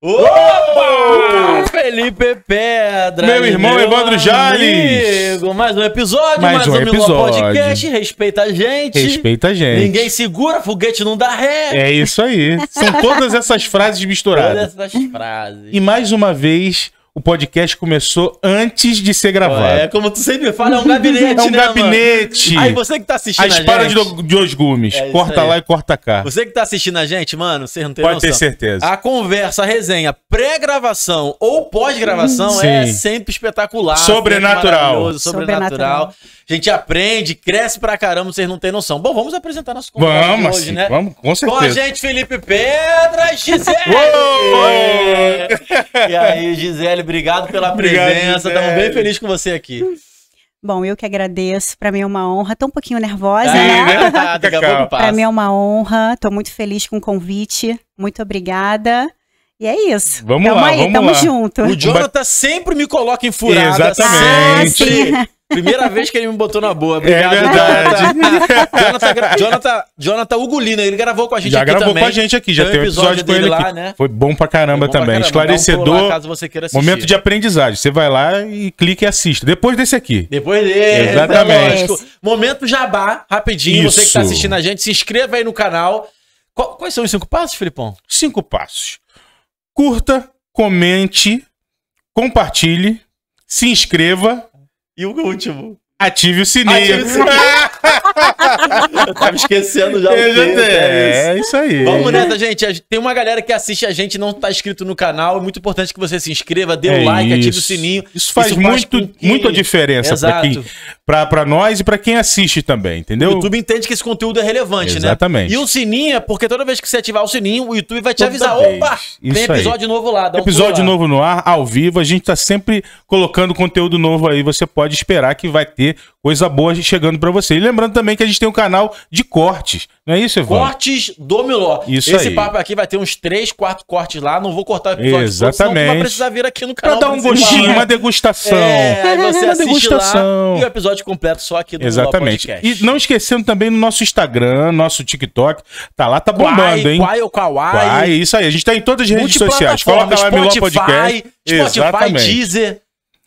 Opa! Ah, Felipe Pedra! Meu irmão meu Evandro Jales! Mais um episódio, mais, mais um, um episódio. Podcast. Respeita a gente. Respeita a gente. Ninguém segura, foguete não dá ré. É isso aí. São todas essas frases misturadas. Todas essas frases. E mais uma vez, o podcast começou antes de ser gravado. É, como tu sempre fala, é um gabinete, É um né, gabinete. Mano? Aí você que tá assistindo a, a espada gente... de, de os gumes. É corta lá e corta cá. Você que tá assistindo a gente, mano, você não tem Pode noção. ter certeza. A conversa, a resenha, pré-gravação ou pós-gravação é sempre espetacular. Sobrenatural. Sempre sobrenatural. sobrenatural. A gente aprende, cresce pra caramba, vocês não tem noção. Bom, vamos apresentar nosso convidado vamos, hoje, né? Vamos, com certeza. Com a gente, Felipe Pedra, Gisele. e aí, Gisele, obrigado pela presença. Estamos bem felizes com você aqui. Bom, eu que agradeço. Para mim é uma honra. Estou um pouquinho nervosa, é, né? né? Tá, Para mim é uma honra. Estou muito feliz com o convite. Muito obrigada. E é isso. Vamos lá, aí, vamos tamo lá. junto. O Jonathan sempre me coloca em furada. Exatamente. Ah, sempre. Primeira vez que ele me botou na boa. É obrigado, é verdade. Jonathan, Jonathan, Jonathan Ugolino, ele gravou com a gente já aqui gravou também. com a gente aqui, já tem um episódio, episódio com ele lá, aqui. Né? Foi bom pra caramba bom também. Pra caramba. Esclarecedor. Um lá, momento de aprendizagem. Você vai lá e clica e assiste. Depois desse aqui. Depois desse. Exatamente. momento jabá, rapidinho. Isso. Você que tá assistindo a gente, se inscreva aí no canal. Quais são os cinco passos, Filipão? Cinco passos. Curta, comente, compartilhe, se inscreva e o último. Ative o sininho. Ative o sininho. Eu tava esquecendo já. o já é, é isso aí. Vamos nessa, gente. Tem uma galera que assiste a gente não tá inscrito no canal. É muito importante que você se inscreva, dê é o é um like, isso. ative o sininho. Isso faz, isso muito, que... muita diferença para quem, pra, pra nós e para quem assiste também, entendeu? O YouTube entende que esse conteúdo é relevante, Exatamente. né? Exatamente. E o sininho é porque toda vez que você ativar o sininho, o YouTube vai te Toda avisar. Vez. Opa! Isso tem episódio aí. novo lá. Um episódio novo lá. no ar, ao vivo. A gente tá sempre colocando conteúdo novo aí. Você pode esperar que vai ter coisa boa chegando para você. E lembra lembrando também que a gente tem um canal de cortes. Não é isso, Evandro? Cortes do Miló. Isso Esse aí. papo aqui vai ter uns 3, 4 cortes lá. Não vou cortar o episódio Exatamente. Todo, vai precisar vir aqui no canal. Pra dar um gostinho, né? uma degustação. É, aí você uma degustação. lá e o episódio completo só aqui do Exatamente. Miló Podcast. E não esquecendo também no nosso Instagram, nosso TikTok. Tá lá, tá bombando, hein? Kawaii ou Kawaii. Quai, isso aí. A gente tá em todas as redes sociais. Coloca lá Miló Podcast. Spotify, Exatamente. Deezer.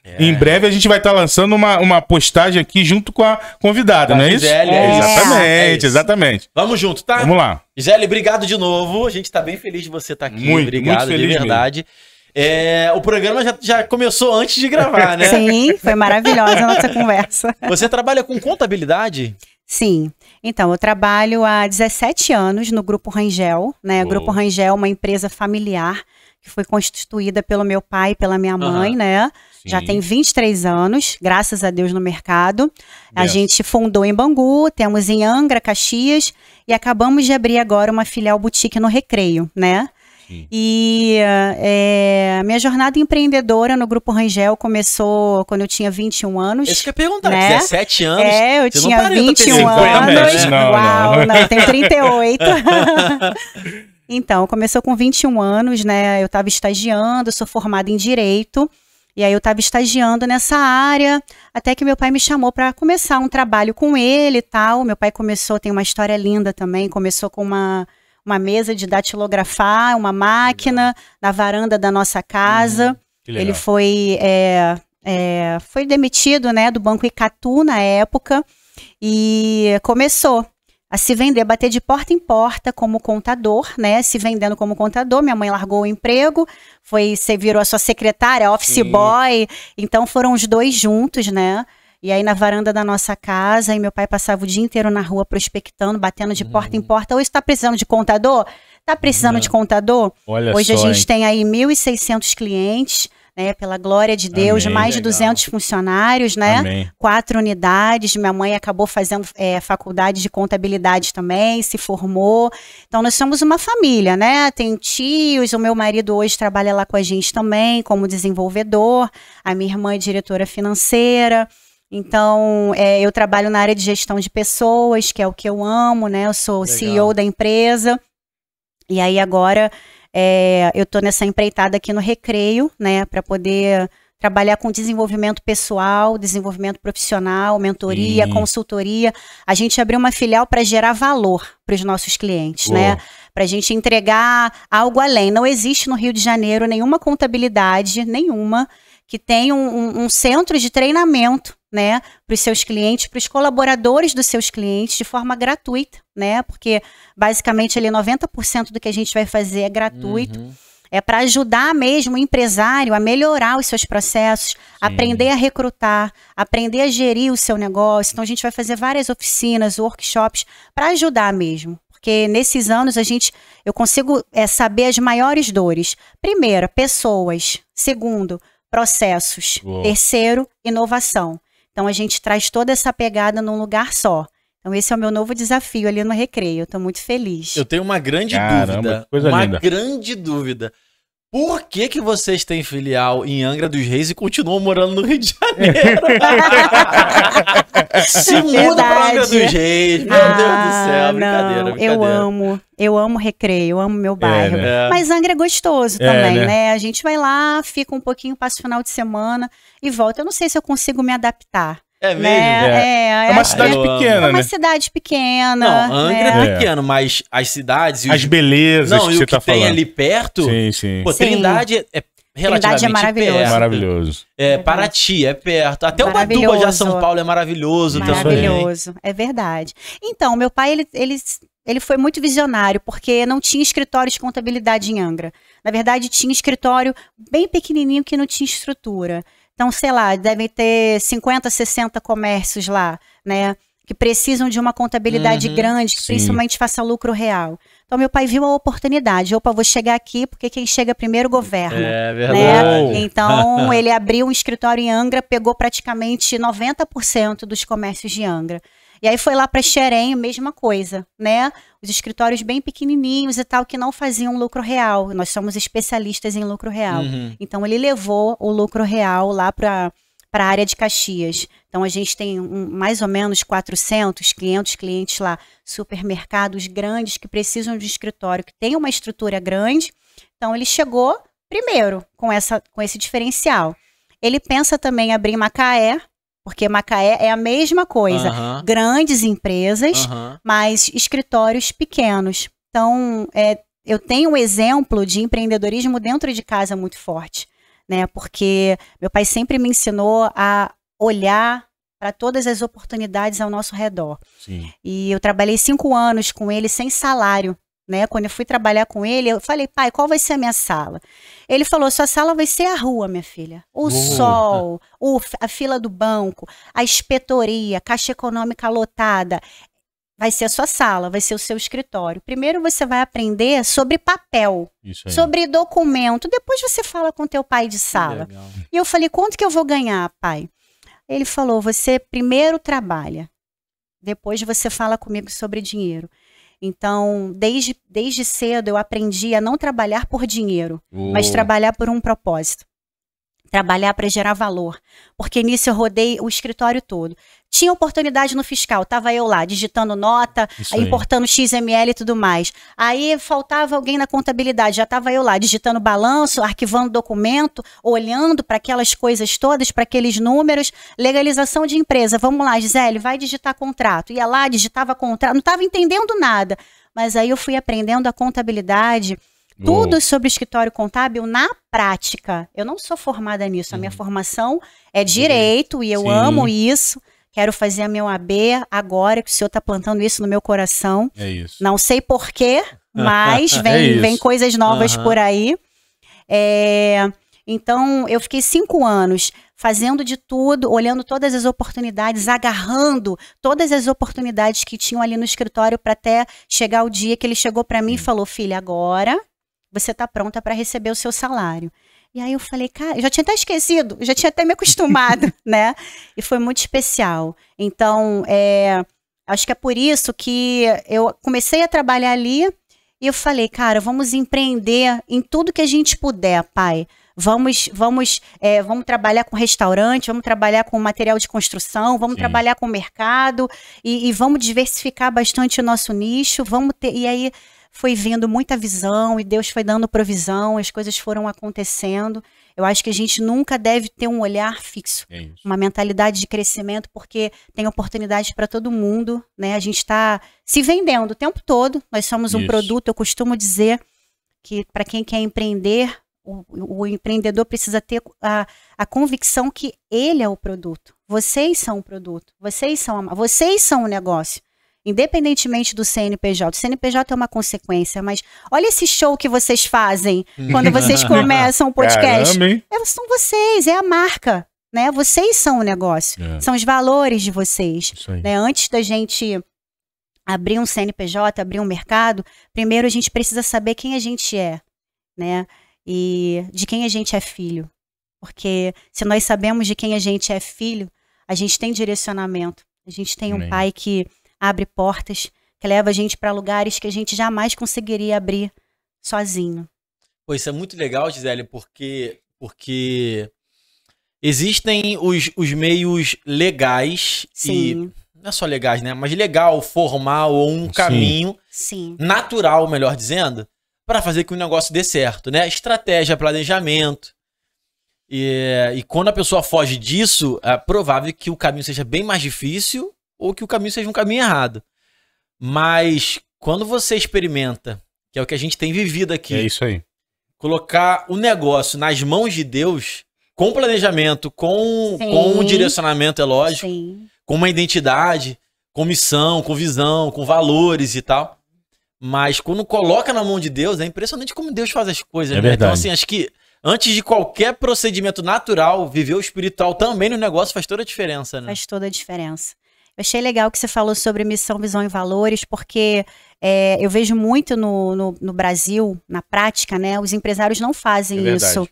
É. Em breve a gente vai estar tá lançando uma, uma postagem aqui junto com a convidada, não é Gisele, é, é isso? É. Exatamente, exatamente. Vamos junto, tá? Vamos lá. Gisele, obrigado de novo. A gente está bem feliz de você estar tá aqui. Muito, obrigado, muito de verdade. É, o programa já, já, começou antes de gravar, né? Sim, foi maravilhosa a nossa conversa. Você trabalha com contabilidade? Sim. Então, eu trabalho há 17 anos no Grupo Rangel, né? Oh. Grupo Rangel é uma empresa familiar que foi constituída pelo meu pai e pela minha mãe, uhum. né? Sim. Já tem 23 anos, graças a Deus no mercado. A gente fundou em Bangu, temos em Angra, Caxias e acabamos de abrir agora uma filial boutique no Recreio, né? Sim. E é, minha jornada empreendedora no Grupo Rangel começou quando eu tinha 21 anos. Isso que eu ia perguntar, né? 17 anos? É, eu tinha 21 anos. Não, Uau, não, não eu tenho 38. Então, começou com 21 anos, né? Eu estava estagiando, sou formada em direito. E aí eu estava estagiando nessa área, até que meu pai me chamou para começar um trabalho com ele e tal. Meu pai começou, tem uma história linda também, começou com uma, uma mesa de datilografar, uma máquina na varanda da nossa casa. Uhum. Ele foi, é, é, foi demitido né, do Banco Icatu na época e começou a se vender, é bater de porta em porta como contador, né? Se vendendo como contador. Minha mãe largou o emprego, foi, você virou a sua secretária, office Sim. boy. Então foram os dois juntos, né? E aí na varanda da nossa casa, e meu pai passava o dia inteiro na rua prospectando, batendo de porta em hum. porta. Ou está precisando de contador? Tá precisando Não. de contador? Olha Hoje só, a gente hein? tem aí 1.600 clientes né, pela glória de Deus, Amém, mais legal. de 200 funcionários, né? Amém. Quatro unidades. Minha mãe acabou fazendo é, faculdade de contabilidade também, se formou. Então nós somos uma família, né? Tem tios, o meu marido hoje trabalha lá com a gente também como desenvolvedor. A minha irmã é diretora financeira. Então, é, eu trabalho na área de gestão de pessoas, que é o que eu amo, né? Eu sou Legal. CEO da empresa. E aí agora é, eu estou nessa empreitada aqui no Recreio, né, para poder trabalhar com desenvolvimento pessoal, desenvolvimento profissional, mentoria, Sim. consultoria. A gente abriu uma filial para gerar valor para os nossos clientes, né? Para a gente entregar algo além. Não existe no Rio de Janeiro nenhuma contabilidade, nenhuma, que tem um, um centro de treinamento né, para os seus clientes, para os colaboradores dos seus clientes de forma gratuita, né? Porque basicamente ali 90% do que a gente vai fazer é gratuito. Uhum. É para ajudar mesmo o empresário a melhorar os seus processos, Sim. aprender a recrutar, aprender a gerir o seu negócio. Então a gente vai fazer várias oficinas, workshops para ajudar mesmo. Porque nesses anos a gente eu consigo é, saber as maiores dores. Primeiro, pessoas. Segundo, processos. Uou. Terceiro, inovação. Então a gente traz toda essa pegada num lugar só. Então esse é o meu novo desafio ali no recreio. Estou muito feliz. Eu tenho uma grande Caramba, dúvida, uma linda. grande dúvida. Por que, que vocês têm filial em Angra dos Reis e continuam morando no Rio de Janeiro? Se muda pra Angra dos Reis, meu ah, Deus do ah, céu, brincadeira, não, brincadeira. Eu amo, eu amo recreio, eu amo meu bairro. É, né? Mas Angra é gostoso é, também, né? né? A gente vai lá, fica um pouquinho, passa o final de semana e volta. Eu não sei se eu consigo me adaptar. É né? mesmo? Né? É, é, uma cidade pequena, É uma né? cidade pequena. Não, Angra é né? é pequeno, mas as cidades... Os... As belezas não, que você o que tá tem ali perto... Sim, sim. Pô, sim. é relativamente é maravilhoso. Perto. Maravilhoso. É, Paraty é perto. Até o Batuba de São Paulo é maravilhoso, maravilhoso. também. Maravilhoso, é verdade. Então, meu pai, ele, ele, ele foi muito visionário, porque não tinha escritório de contabilidade em Angra. Na verdade, tinha escritório bem pequenininho que não tinha estrutura. Então, sei lá, devem ter 50, 60 comércios lá, né? Que precisam de uma contabilidade uhum, grande, que sim. principalmente faça lucro real. Então, meu pai viu a oportunidade. Opa, vou chegar aqui, porque quem chega é primeiro governa. É né? verdade. Né? Então, ele abriu um escritório em Angra, pegou praticamente 90% dos comércios de Angra. E aí foi lá para Xerém, mesma coisa, né? Os escritórios bem pequenininhos e tal, que não faziam lucro real. Nós somos especialistas em lucro real. Uhum. Então ele levou o lucro real lá para para a área de Caxias. Então a gente tem um, mais ou menos 400, 500 clientes lá, supermercados grandes que precisam de um escritório que tem uma estrutura grande. Então ele chegou primeiro com essa com esse diferencial. Ele pensa também abrir Macaé, porque Macaé é a mesma coisa. Uhum. Grandes empresas, uhum. mas escritórios pequenos. Então, é, eu tenho um exemplo de empreendedorismo dentro de casa muito forte. Né? Porque meu pai sempre me ensinou a olhar para todas as oportunidades ao nosso redor. Sim. E eu trabalhei cinco anos com ele sem salário. Né? Quando eu fui trabalhar com ele, eu falei, pai, qual vai ser a minha sala? Ele falou, sua sala vai ser a rua, minha filha. O Boa. sol, o, a fila do banco, a inspetoria, a caixa econômica lotada. Vai ser a sua sala, vai ser o seu escritório. Primeiro você vai aprender sobre papel, sobre documento. Depois você fala com teu pai de sala. E eu falei, quanto que eu vou ganhar, pai? Ele falou, você primeiro trabalha. Depois você fala comigo sobre dinheiro. Então, desde, desde cedo eu aprendi a não trabalhar por dinheiro, mas trabalhar por um propósito. Trabalhar para gerar valor. Porque nisso eu rodei o escritório todo. Tinha oportunidade no fiscal, tava eu lá digitando nota, Isso importando XML e tudo mais. Aí faltava alguém na contabilidade, já tava eu lá digitando balanço, arquivando documento, olhando para aquelas coisas todas, para aqueles números, legalização de empresa. Vamos lá, Gisele, vai digitar contrato. Ia lá, digitava contrato, não tava entendendo nada. Mas aí eu fui aprendendo a contabilidade tudo sobre o escritório contábil na prática. Eu não sou formada nisso, a minha uhum. formação é direito e eu Sim. amo isso, quero fazer a meu AB agora que o senhor está plantando isso no meu coração. É isso. Não sei porquê, mas vem, é vem coisas novas uhum. por aí. É, então, eu fiquei cinco anos fazendo de tudo, olhando todas as oportunidades, agarrando todas as oportunidades que tinham ali no escritório para até chegar o dia que ele chegou para mim hum. e falou: Filha, agora você está pronta para receber o seu salário. E aí eu falei, cara, eu já tinha até esquecido, já tinha até me acostumado, né? E foi muito especial. Então, é, acho que é por isso que eu comecei a trabalhar ali e eu falei, cara, vamos empreender em tudo que a gente puder, pai. Vamos, vamos, é, vamos trabalhar com restaurante, vamos trabalhar com material de construção, vamos Sim. trabalhar com mercado e, e vamos diversificar bastante o nosso nicho, vamos ter. E aí foi vindo muita visão e Deus foi dando provisão, as coisas foram acontecendo. Eu acho que a gente nunca deve ter um olhar fixo, é uma mentalidade de crescimento, porque tem oportunidades para todo mundo, né? A gente está se vendendo o tempo todo. Nós somos um isso. produto. Eu costumo dizer que para quem quer empreender, o, o, empreendedor precisa ter a, a convicção que ele é o produto. Vocês são o produto. Vocês são a, vocês são o negócio independentemente do CNPJ. O CNPJ é uma consequência, mas olha esse show que vocês fazem quando vocês começam o podcast. Caramba, é, são vocês, é a marca, né? Vocês são o negócio, é. são os valores de vocês. Né? Antes da gente abrir um CNPJ, abrir um mercado, primeiro a gente precisa saber quem a gente é, né? E de quem a gente é filho. Porque se nós sabemos de quem a gente é filho, a gente tem direcionamento. A gente tem Amém. um pai que abre portas, que leva a gente para lugares que a gente jamais conseguiria abrir sozinho. Pô, isso é muito legal, Gisele, porque, porque existem os, os meios legais Sim. e não é só legais, né? Mas legal, formal ou um Sim. caminho Sim. natural, melhor dizendo, para fazer que o negócio dê certo, né? Estratégia, planejamento. E, e quando a pessoa foge disso, é provável que o caminho seja bem mais difícil ou que o caminho seja um caminho errado. Mas quando você experimenta, que é o que a gente tem vivido aqui. É isso aí. Colocar o negócio nas mãos de Deus, com planejamento, com, com um direcionamento, é lógico, Sim. com uma identidade, com missão, com visão, com valores e tal. Mas quando coloca na mão de Deus, é impressionante como Deus faz as coisas. É né? Então, verdade. Então, assim, acho que antes de qualquer procedimento natural, viver o espiritual também no negócio faz toda a diferença, né? Faz toda a diferença. Eu achei legal que você falou sobre missão, visão e valores, porque é, eu vejo muito no, no, no, Brasil, na prática, né? Os empresários não fazem é isso.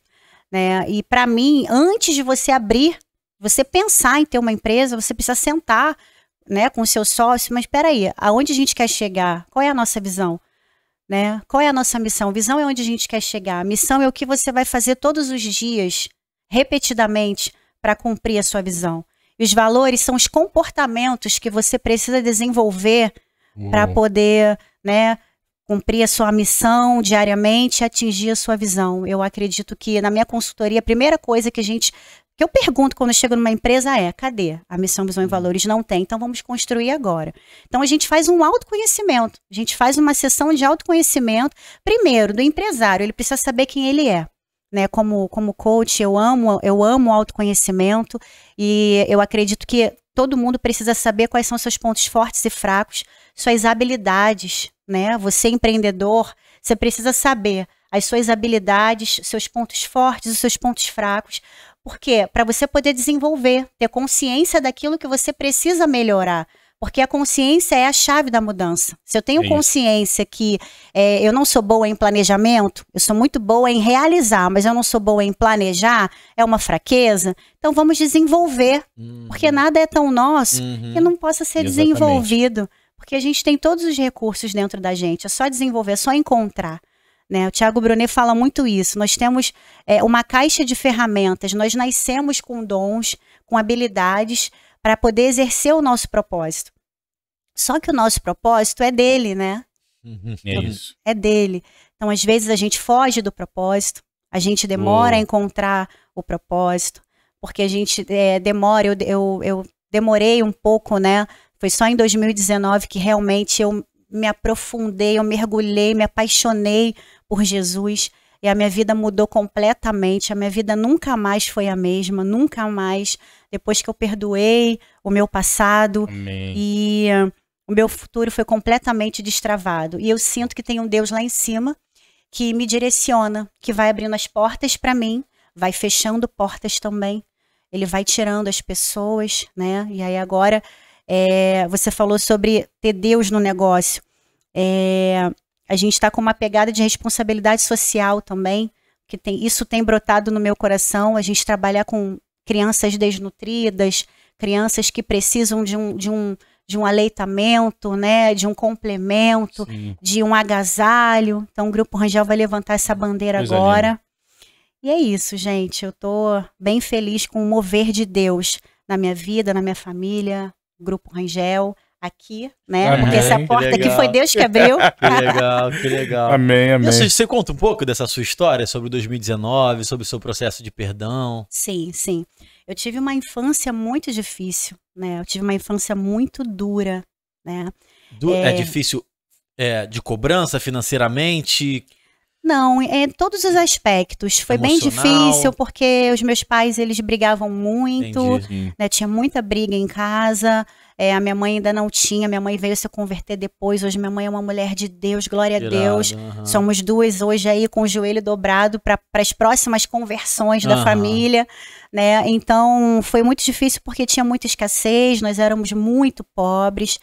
Né? E para mim, antes de você abrir, você pensar em ter uma empresa, você precisa sentar né, com o seu sócio, mas espera aí, aonde a gente quer chegar? Qual é a nossa visão? Né? Qual é a nossa missão? Visão é onde a gente quer chegar. missão é o que você vai fazer todos os dias, repetidamente, para cumprir a sua visão. E os valores são os comportamentos que você precisa desenvolver para uhum. poder, né, cumprir a sua missão diariamente, atingir a sua visão. Eu acredito que na minha consultoria, a primeira coisa que a gente que eu pergunto quando eu chego numa empresa é: cadê? A missão, visão e uhum. valores não tem, então vamos construir agora. Então a gente faz um autoconhecimento, a gente faz uma sessão de autoconhecimento, primeiro do empresário, ele precisa saber quem ele é né, como, como coach, eu amo, eu amo autoconhecimento e eu acredito que todo mundo precisa saber quais são seus pontos fortes e fracos, suas habilidades, né? Você empreendedor, você precisa saber as suas habilidades, seus pontos fortes, os seus pontos fracos. porque Para você poder desenvolver, ter consciência daquilo que você precisa melhorar. Porque a consciência é a chave da mudança. Se eu tenho é consciência que é, eu não sou boa em planejamento, eu sou muito boa em realizar, mas eu não sou boa em planejar, é uma fraqueza. Então vamos desenvolver, uhum. porque nada é tão nosso uhum. que não possa ser Exatamente. desenvolvido. Porque a gente tem todos os recursos dentro da gente, é só desenvolver, é só encontrar. Né? O Tiago Brunet fala muito isso. Nós temos é, uma caixa de ferramentas, nós nascemos com dons, com habilidades, para poder exercer o nosso propósito. Só que o nosso propósito é dele, né? Uhum. é então, isso. É dele. Então, às vezes, a gente foge do propósito, a gente demora a encontrar o propósito, porque a gente é, demora, eu, eu, eu demorei um pouco, né? Foi só em 2019 que realmente eu me aprofundei, eu mergulhei, me apaixonei por Jesus. E a minha vida mudou completamente. A minha vida nunca mais foi a mesma, nunca mais. Depois que eu perdoei o meu passado Amém. e uh, o meu futuro foi completamente destravado. E eu sinto que tem um Deus lá em cima que me direciona, que vai abrindo as portas para mim, vai fechando portas também. Ele vai tirando as pessoas, né? E aí agora é, você falou sobre ter Deus no negócio. É, a gente está com uma pegada de responsabilidade social também, que tem, isso tem brotado no meu coração. A gente trabalhar com crianças desnutridas, crianças que precisam de um, de um, de um aleitamento, né, de um complemento, Sim. de um agasalho. Então o Grupo Rangel vai levantar essa bandeira pois agora. É e é isso, gente. Eu estou bem feliz com o mover de Deus na minha vida, na minha família, Grupo Rangel aqui, né? Amém. Porque essa porta que aqui foi Deus que abriu. Que legal, que legal. Amém, assim, amém. Você, você conta um pouco dessa sua história sobre 2019, sobre o seu processo de perdão? Sim, sim. Eu tive uma infância muito difícil, né? Eu tive uma infância muito dura, né? Du é... é... difícil é, de cobrança financeiramente? Não, em é todos os aspectos. Foi Emocional. bem difícil porque os meus pais eles brigavam muito, né? Tinha muita briga em casa. É, a minha mãe ainda não tinha, minha mãe veio se converter depois. Hoje minha mãe é uma mulher de Deus, glória Irado, a Deus. Somos duas hoje aí com o joelho dobrado para as próximas conversões da família, né? Então foi muito difícil porque tinha muita escassez, nós éramos muito pobres,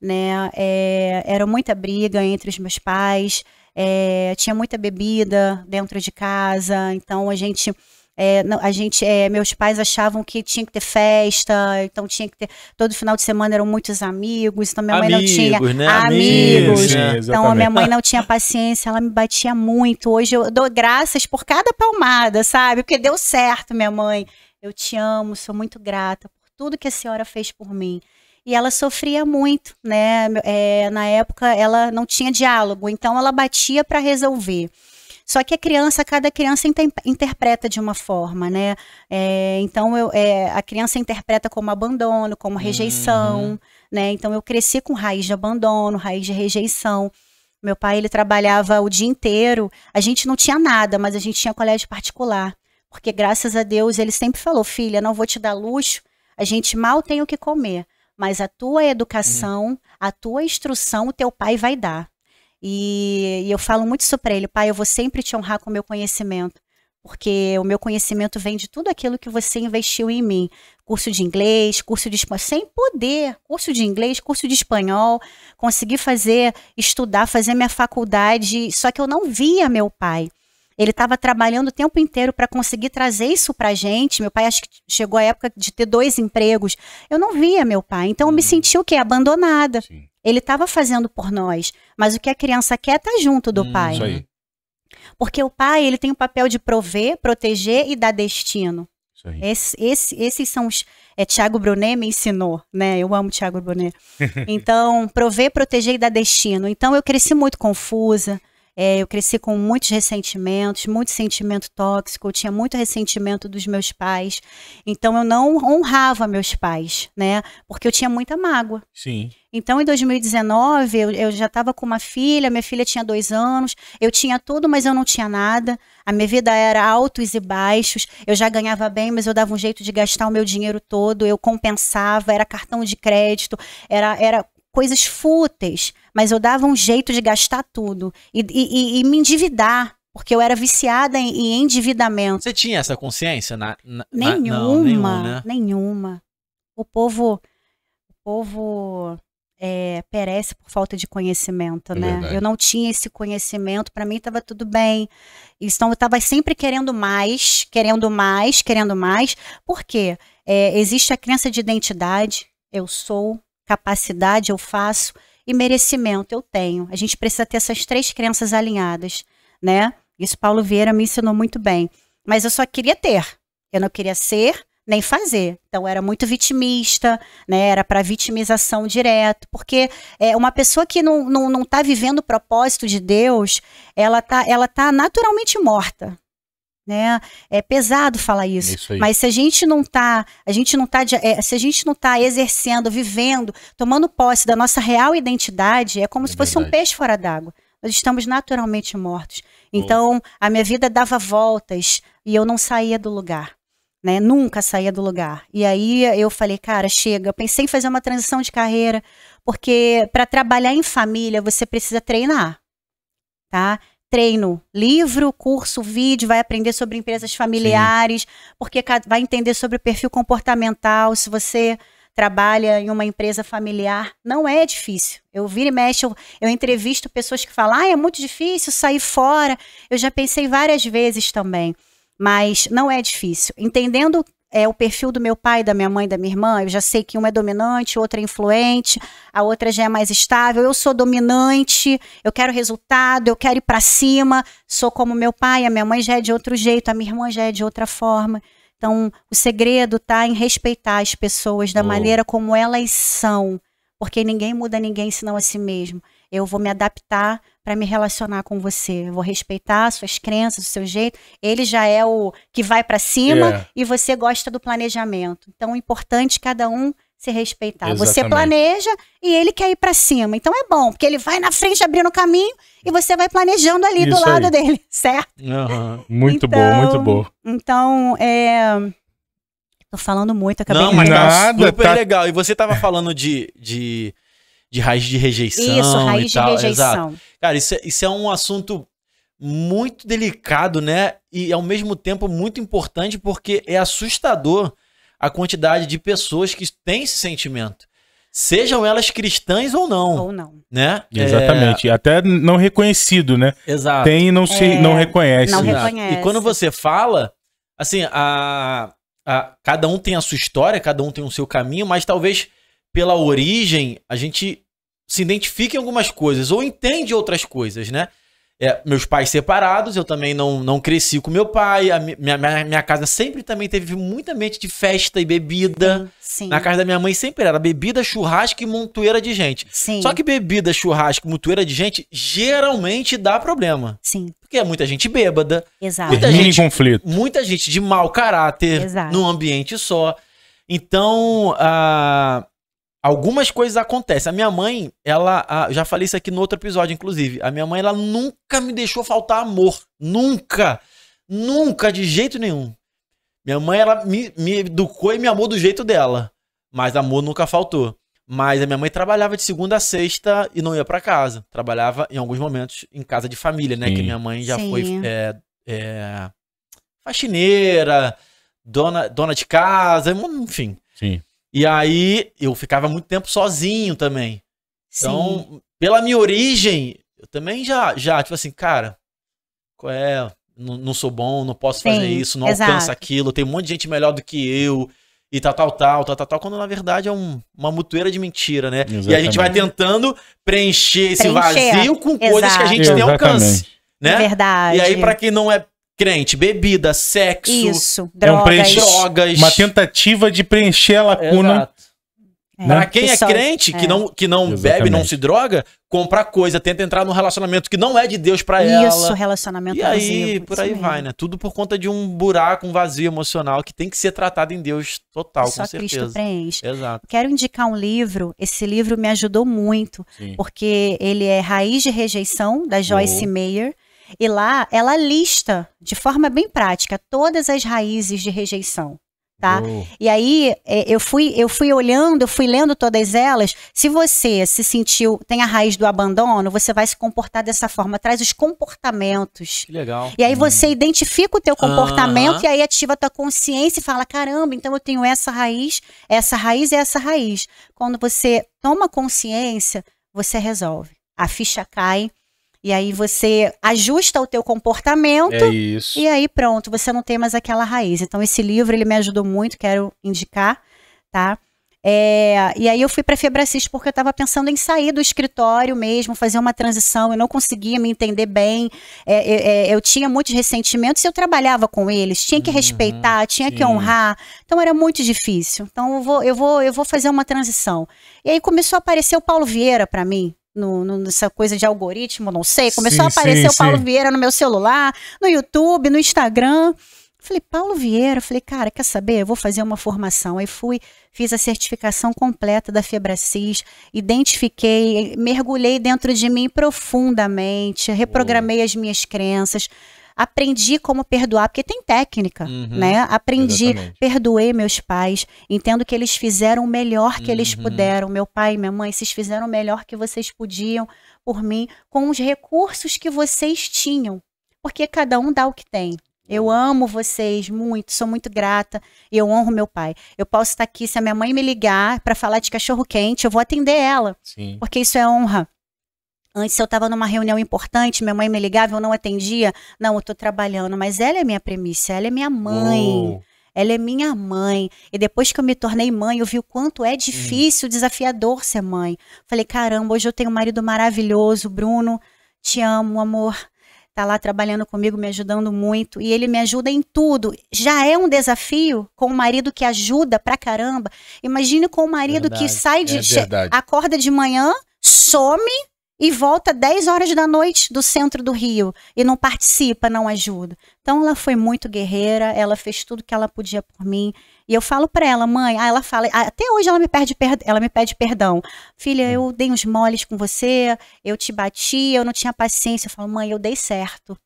né? É, era muita briga entre os meus pais. É, tinha muita bebida dentro de casa, então a gente é, a gente, é, meus pais achavam que tinha que ter festa, então tinha que ter. Todo final de semana eram muitos amigos, então minha amigos, mãe não tinha. Né? Amigos. Sim, então a minha mãe não tinha paciência, ela me batia muito. Hoje eu dou graças por cada palmada, sabe? Porque deu certo, minha mãe. Eu te amo, sou muito grata por tudo que a senhora fez por mim e ela sofria muito, né? É, na época ela não tinha diálogo, então ela batia para resolver. Só que a criança, cada criança interpreta de uma forma, né? É, então eu, é, a criança interpreta como abandono, como rejeição, uhum. né? Então eu cresci com raiz de abandono, raiz de rejeição. Meu pai ele trabalhava o dia inteiro. A gente não tinha nada, mas a gente tinha colégio particular, porque graças a Deus ele sempre falou, filha, não vou te dar luxo. A gente mal tem o que comer, mas a tua educação, uhum. a tua instrução, o teu pai vai dar. E, e eu falo muito isso para ele, pai, eu vou sempre te honrar com o meu conhecimento porque o meu conhecimento vem de tudo aquilo que você investiu em mim. Curso de inglês, curso de espanhol, sem poder, curso de inglês, curso de espanhol, consegui fazer, estudar, fazer minha faculdade, só que eu não via meu pai. Ele estava trabalhando o tempo inteiro para conseguir trazer isso para gente. Meu pai acho que chegou a época de ter dois empregos. Eu não via meu pai, então eu me uhum. senti o quê? Abandonada. Sim. Ele estava fazendo por nós, mas o que a criança quer tá junto do hum, pai. Isso aí. Porque o pai, ele tem o papel de prover, proteger e dar destino. Esse, esse, esses são os. É, Tiago Brunet me ensinou, né? Eu amo Tiago Brunet. Então, prover, proteger e dar destino. Então, eu cresci muito confusa, é, eu cresci com muitos ressentimentos, muito sentimento tóxico, eu tinha muito ressentimento dos meus pais. Então eu não honrava meus pais, né? Porque eu tinha muita mágoa. Sim. Então, em 2019, eu, eu já estava com uma filha, minha filha tinha dois anos, eu tinha tudo, mas eu não tinha nada. A minha vida era altos e baixos. Eu já ganhava bem, mas eu dava um jeito de gastar o meu dinheiro todo, eu compensava, era cartão de crédito, era, era coisas fúteis, mas eu dava um jeito de gastar tudo e, e, e me endividar. Porque eu era viciada em, em endividamento. Você tinha essa consciência? Na, na nenhuma, na, não, nenhuma, né? nenhuma. O povo, o povo é, perece por falta de conhecimento, é né? Verdade. Eu não tinha esse conhecimento, para mim estava tudo bem. Então eu estava sempre querendo mais, querendo mais, querendo mais. Por quê? É, existe a crença de identidade, eu sou, capacidade eu faço e merecimento eu tenho. A gente precisa ter essas três crenças alinhadas, né? Isso Paulo Vieira me ensinou muito bem. Mas eu só queria ter, eu não queria ser nem fazer. Então era muito vitimista, né? Era para vitimização direto, porque é, uma pessoa que não, não, não tá vivendo o propósito de Deus, ela tá, ela tá naturalmente morta né? É pesado falar isso, isso mas se a gente não tá, a gente não tá, é, se a gente não tá exercendo, vivendo, tomando posse da nossa real identidade, é como é se verdade. fosse um peixe fora d'água. Nós estamos naturalmente mortos. Então, a minha vida dava voltas e eu não saía do lugar. Né? Nunca saía do lugar. E aí eu falei, cara, chega. Eu pensei em fazer uma transição de carreira, porque para trabalhar em família você precisa treinar, tá? treino, livro, curso, vídeo, vai aprender sobre empresas familiares, Sim. porque vai entender sobre o perfil comportamental, se você trabalha em uma empresa familiar, não é difícil. Eu viro e mexo, eu, eu entrevisto pessoas que falam, ah, é muito difícil sair fora. Eu já pensei várias vezes também, mas não é difícil. Entendendo é, o perfil do meu pai, da minha mãe, da minha irmã, eu já sei que uma é dominante, outra é influente, a outra já é mais estável. Eu sou dominante, eu quero resultado, eu quero ir para cima, sou como meu pai, a minha mãe já é de outro jeito, a minha irmã já é de outra forma. Então, o segredo está em respeitar as pessoas da oh. maneira como elas são, porque ninguém muda ninguém senão a si mesmo. Eu vou me adaptar para me relacionar com você. Eu vou respeitar suas crenças, o seu jeito. Ele já é o que vai para cima é. e você gosta do planejamento. Então, é importante cada um se respeitar. Exatamente. Você planeja e ele quer ir para cima. Então é bom, porque ele vai na frente abrindo o caminho e você vai planejando ali Isso do lado aí. dele, certo? Uhum. Muito então, bom, muito bom. Então, é. Tô falando muito, acabei Não, mas tá nada, super tá... legal. E você tava falando de, de de raiz de rejeição. Isso, raiz e tal. de rejeição. Exato. Cara, isso é, isso é um assunto muito delicado, né? E ao mesmo tempo muito importante, porque é assustador a quantidade de pessoas que têm esse sentimento. Sejam elas cristãs ou não. Ou não. Né? É, Exatamente. É... Até não reconhecido, né? Exato. Tem e não, se, é... não reconhece. Não reconhece. E quando você fala, assim, a, a, cada um tem a sua história, cada um tem o seu caminho, mas talvez pela origem, a gente se identifica em algumas coisas ou entende outras coisas, né? É, meus pais separados, eu também não, não cresci com meu pai. A minha, minha, minha casa sempre também teve muita mente de festa e bebida. Uhum, sim. Na casa da minha mãe sempre era bebida, churrasco e montoeira de gente. Sim. Só que bebida, churrasco e montoeira de gente geralmente dá problema. Sim. Porque é muita gente bêbada. Exato. Muita gente, conflito. Muita gente de mau caráter Exato. num ambiente só. Então, a ah, algumas coisas acontecem. A minha mãe, ela. A, já falei isso aqui no outro episódio, inclusive. A minha mãe, ela nunca me deixou faltar amor. Nunca. Nunca, de jeito nenhum. Minha mãe, ela me, me educou e me amou do jeito dela. Mas amor nunca faltou. Mas a minha mãe trabalhava de segunda a sexta e não ia para casa. Trabalhava em alguns momentos em casa de família, né? Sim. Que minha mãe já Sim. foi é, é, faxineira, dona, dona de casa, enfim. Sim. E aí eu ficava muito tempo sozinho também. Então, pela minha origem, eu também já, já tipo assim, cara, qual é? Não, não sou bom, não posso Sim, fazer isso, não exato. alcança aquilo, tem um monte de gente melhor do que eu e tal, tal, tal, tal, tal, tal, quando na verdade é um, uma mutueira de mentira, né? Exatamente. E a gente vai tentando preencher esse preencher. vazio com coisas Exato. que a gente Exatamente. tem alcance. Né? Verdade. E aí, para quem não é crente, bebida, sexo, Isso, drogas. É um preenche... drogas. Uma tentativa de preencher a lacuna. Exato. É, pra quem é que é crente, que não, que não bebe, não se droga, comprar coisa, tenta entrar num relacionamento que não é de Deus para ela. Isso, relacionamento E vazio, aí, por aí mesmo. vai, né? Tudo por conta de um buraco, um vazio emocional que tem que ser tratado em Deus total, Só com certeza. Cristo preenche. Exato. Quero indicar um livro, esse livro me ajudou muito, Sim. porque ele é Raiz de Rejeição, da Joyce oh. Meyer. E lá ela lista de forma bem prática todas as raízes de rejeição. Tá? Oh. E aí é, eu fui, eu fui olhando, eu fui lendo todas elas. Se você se sentiu, tem a raiz do abandono, você vai se comportar dessa forma, traz os comportamentos. Que legal. E aí hum. você identifica o teu comportamento uh -huh. e aí ativa a tua consciência e fala: caramba, então eu tenho essa raiz, essa raiz e essa raiz. Quando você toma consciência, você resolve. A ficha cai e aí você ajusta o teu comportamento. É isso. E aí pronto, você não tem mais aquela raiz. Então esse livro ele me ajudou muito, quero indicar, tá? É, e aí eu fui para Febracis porque eu estava pensando em sair do escritório mesmo, fazer uma transição. Eu não conseguia me entender bem. É, é, é eu tinha muitos ressentimentos e eu trabalhava com eles. Tinha que uhum, respeitar, tinha sim. que honrar. Então era muito difícil. Então eu vou, eu vou, eu vou fazer uma transição. E aí começou a aparecer o Paulo Vieira para mim no, no, nessa coisa de algoritmo, não sei. Começou sim, a aparecer sim, o Paulo sim. Vieira no meu celular, no YouTube, no Instagram. Falei, Paulo Vieira, falei, cara, quer saber? Eu vou fazer uma formação. Aí fui, fiz a certificação completa da Febracis, identifiquei, mergulhei dentro de mim profundamente, reprogramei oh. as minhas crenças, aprendi como perdoar, porque tem técnica, uhum, né? Aprendi, exatamente. perdoei meus pais, entendo que eles fizeram o melhor que uhum. eles puderam. Meu pai e minha mãe, vocês fizeram o melhor que vocês podiam por mim, com os recursos que vocês tinham, porque cada um dá o que tem. Eu uhum. amo vocês muito, sou muito grata e eu honro meu pai. Eu posso estar aqui se a minha mãe me ligar para falar de cachorro quente, eu vou atender ela, Sim. porque isso é honra. Antes eu estava numa reunião importante, minha mãe me ligava, eu não atendia. Não, eu estou trabalhando, mas ela é minha premissa, ela é minha mãe. Ela é minha mãe. E depois que eu me tornei mãe, eu vi o quanto é hum. difícil, desafiador ser mãe. Falei, caramba, hoje eu tenho um marido maravilhoso, Bruno. Te amo, amor. Tá lá trabalhando comigo, me ajudando muito. E ele me ajuda em tudo. Já é um desafio com o um marido que ajuda pra caramba. Imagine com o um marido verdade. que sai de. É acorda de manhã, some e volta 10 horas da noite do centro do Rio e não participa, não ajuda. Então ela foi muito guerreira, ela fez tudo que ela podia por mim. E eu falo para ela, mãe, ela fala, até hoje ela me, perde, ela me pede perdão. Filha, eu hum. dei uns moles com você, eu te bati, eu não tinha paciência. Eu falo, mãe, eu dei certo.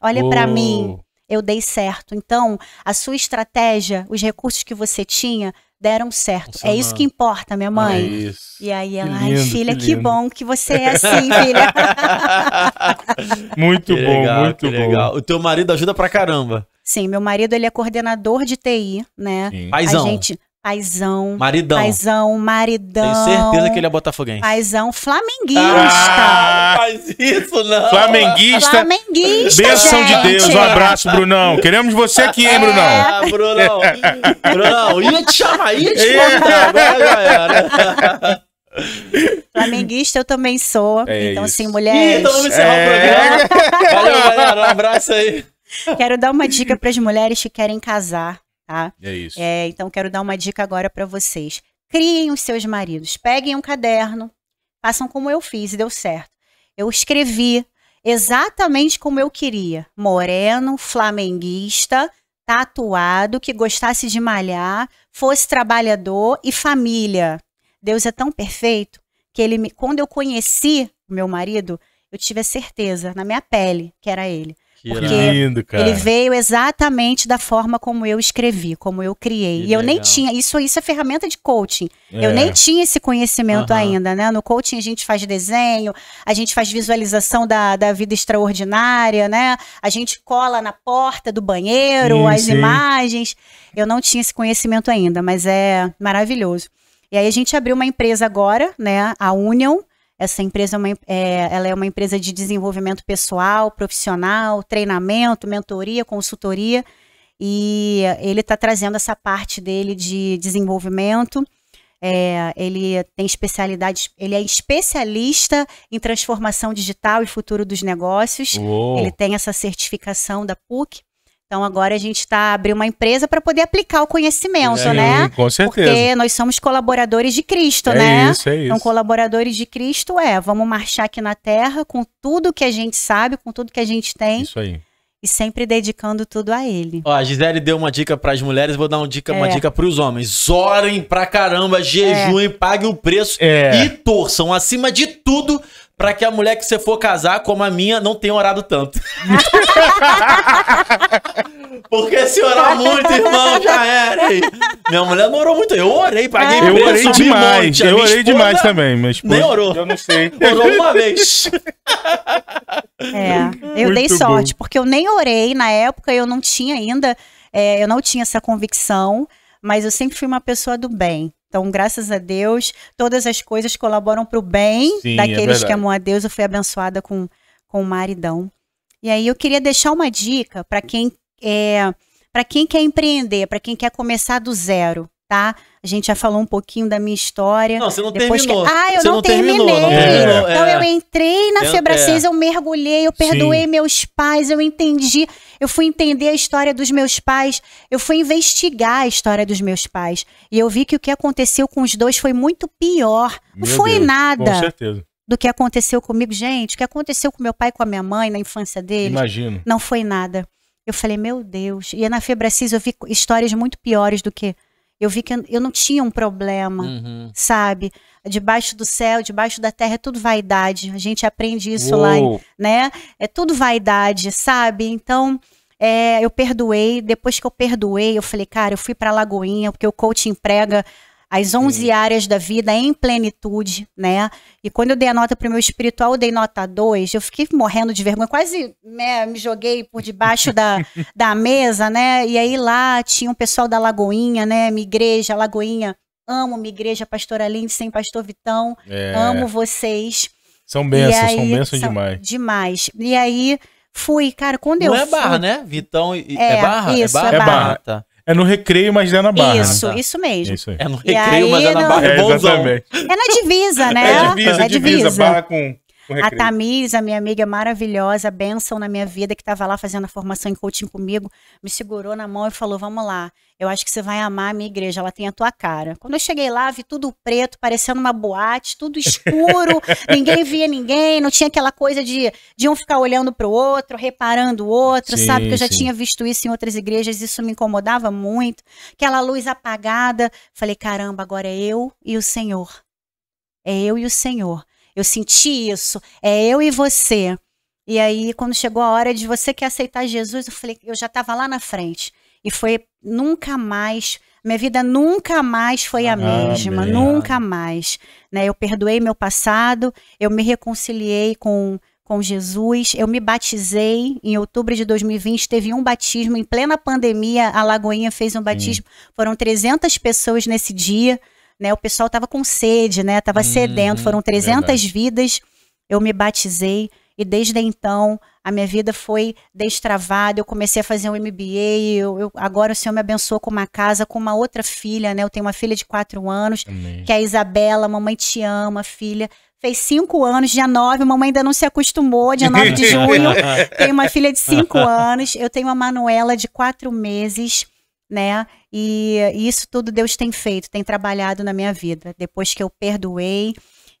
Olha oh. para mim, eu dei certo. Então, a sua estratégia, os recursos que você tinha, deram certo. é isso que importa, minha mãe. É isso. E aí ela, lindo, ai, filha, que, que, bom que você é assim, filha. muito que bom, legal, muito bom. Legal. O teu marido ajuda pra caramba. Sim, meu marido ele é coordenador de TI, né? Sim. Paizão. A gente, Paizão. Maridão. Paizão, maridão. Tenho certeza que ele é botafoguense. Paizão flamenguista. Ah, faz isso não. Flamenguista. Flamenguista, Benção de Deus. Um abraço, Brunão. Queremos você aqui, hein, Brunão? É, Brunão. Ah, Brunão, ia te chamar, ia te chamar. Agora, Flamenguista eu também sou. É então, assim, isso. assim, mulheres... então vamos encerrar é... o programa. Valeu, galera. Um abraço aí. Quero dar uma dica para as mulheres que querem casar tá? É isso. É, então quero dar uma dica agora para vocês. Criem os seus maridos, peguem um caderno, façam como eu fiz e deu certo. Eu escrevi exatamente como eu queria, moreno, flamenguista, tatuado, que gostasse de malhar, fosse trabalhador e família. Deus é tão perfeito que ele me, quando eu conheci o meu marido, eu tive a certeza na minha pele que era ele porque lindo, cara. ele veio exatamente da forma como eu escrevi, como eu criei. Que e eu legal. nem tinha, isso, isso é ferramenta de coaching. É. Eu nem tinha esse conhecimento uhum. ainda, né? No coaching a gente faz desenho, a gente faz visualização da, da vida extraordinária, né? A gente cola na porta do banheiro sim, as sim. imagens. Eu não tinha esse conhecimento ainda, mas é maravilhoso. E aí a gente abriu uma empresa agora, né? A Union essa empresa é uma, é, ela é uma empresa de desenvolvimento pessoal, profissional, treinamento, mentoria, consultoria. E ele está trazendo essa parte dele de desenvolvimento. É, ele tem especialidade, ele é especialista em transformação digital e futuro dos negócios. Uou. Ele tem essa certificação da PUC. Então agora a gente está abrindo uma empresa para poder aplicar o conhecimento, é, né? Com certeza. Porque nós somos colaboradores de Cristo, é né? Isso, é isso. Então colaboradores de Cristo é, vamos marchar aqui na Terra com tudo que a gente sabe, com tudo que a gente tem. Isso aí. E sempre dedicando tudo a ele. Ó, a Gisele deu uma dica para as mulheres, vou dar uma é. dica, é. uma dica para os homens. Orem pra caramba, é. jejuem, paguem o preço é. e torçam acima de tudo para que a mulher que você for casar, como a minha, não tenha orado tanto. Porque se orar muito, irmão, já era. Hein? Minha mulher não orou muito. Eu orei, paguei é. Eu preço, orei demais. Eu orei demais também. Mas nem orou. Eu não sei. Orou uma vez. É, eu muito dei sorte, bom. porque eu nem orei na época, eu não tinha ainda, é, eu não tinha essa convicção, mas eu sempre fui uma pessoa do bem. Então, graças a Deus, todas as coisas colaboram para o bem Sim, é daqueles é que amam a Deus. Eu fui abençoada com, com o maridão. E aí eu queria deixar uma dica para quem é para quem quer empreender, para quem quer começar do zero, tá? A gente já falou um pouquinho da minha história. Não, você não Depois terminou. Que... Ah, eu não, não, terminei. não terminou. Então, é. Então eu entrei na Febra 6, é. eu mergulhei, eu perdoei Sim. meus pais, eu entendi. Eu fui entender a história dos meus pais, eu fui investigar a história dos meus pais. E eu vi que o que aconteceu com os dois foi muito pior. Meu não foi Deus. nada. Com certeza do que aconteceu comigo. Gente, o que aconteceu com meu pai e com a minha mãe na infância dele? Imagino. Não foi nada. Eu falei, meu Deus. E na Febracis eu vi histórias muito piores do que eu vi que eu não tinha um problema, uhum. sabe? Debaixo do céu, debaixo da terra é tudo vaidade. A gente aprende isso Uou. lá, né? É tudo vaidade, sabe? Então, é, eu perdoei. Depois que eu perdoei, eu falei, cara, eu fui para Lagoinha, porque o coaching prega as 11 Sim. áreas da vida em plenitude, né? E quando eu dei a nota para o meu espiritual, eu dei nota 2, eu fiquei morrendo de vergonha, quase né, me joguei por debaixo da, da mesa, né? E aí lá tinha um pessoal da Lagoinha, né? Minha igreja, Lagoinha, amo minha igreja, pastor Aline, sem pastor Vitão, é. amo vocês. São bênçãos, aí, são bênçãos são demais. Demais. E aí fui, cara, quando Não eu Não é fui... barra, né? Vitão e... é, é barra? É isso, é barra. É barra. barra. Tá. É no recreio, mas é na barra. Né? Isso, né? isso mesmo. Isso é no recreio, mas é na barra. É, é, na divisa, né? É divisa, é divisa, divisa. barra com a Tamires, a minha amiga maravilhosa, benção na minha vida, que estava lá fazendo a formação em coaching comigo, me segurou na mão e falou: Vamos lá, eu acho que você vai amar a minha igreja, ela tem a tua cara. Quando eu cheguei lá, vi tudo preto, parecendo uma boate, tudo escuro, ninguém via ninguém, não tinha aquela coisa de, de um ficar olhando para o outro, reparando o outro, sim, sabe? Que eu já sim. tinha visto isso em outras igrejas, isso me incomodava muito. Aquela luz apagada. Falei: Caramba, agora é eu e o Senhor. É eu e o Senhor eu senti isso, é eu e você. E aí, quando chegou a hora de você quer aceitar Jesus, eu falei, eu já estava lá na frente. E foi nunca mais, minha vida nunca mais foi a ah, mesma, minha. nunca mais. Né? Eu perdoei meu passado, eu me reconciliei com, com Jesus, eu me batizei em outubro de 2020, teve um batismo em plena pandemia, a Lagoinha fez um batismo, Sim. foram 300 pessoas nesse dia né? O pessoal estava com sede, né? Tava hum, sedento, foram 300 vidas. Eu me batizei e desde então a minha vida foi destravada. Eu comecei a fazer um MBA. Eu, eu, agora o Senhor me abençoou com uma casa, com uma outra filha, né? Eu tenho uma filha de quatro anos, Amém. que é a Isabela. Mamãe te ama, filha. Fez cinco anos, dia 9, mamãe ainda não se acostumou, dia 9 de junho. tenho uma filha de cinco anos. Eu tenho uma Manuela de quatro meses né? E, isso tudo Deus tem feito, tem trabalhado na minha vida. Depois que eu perdoei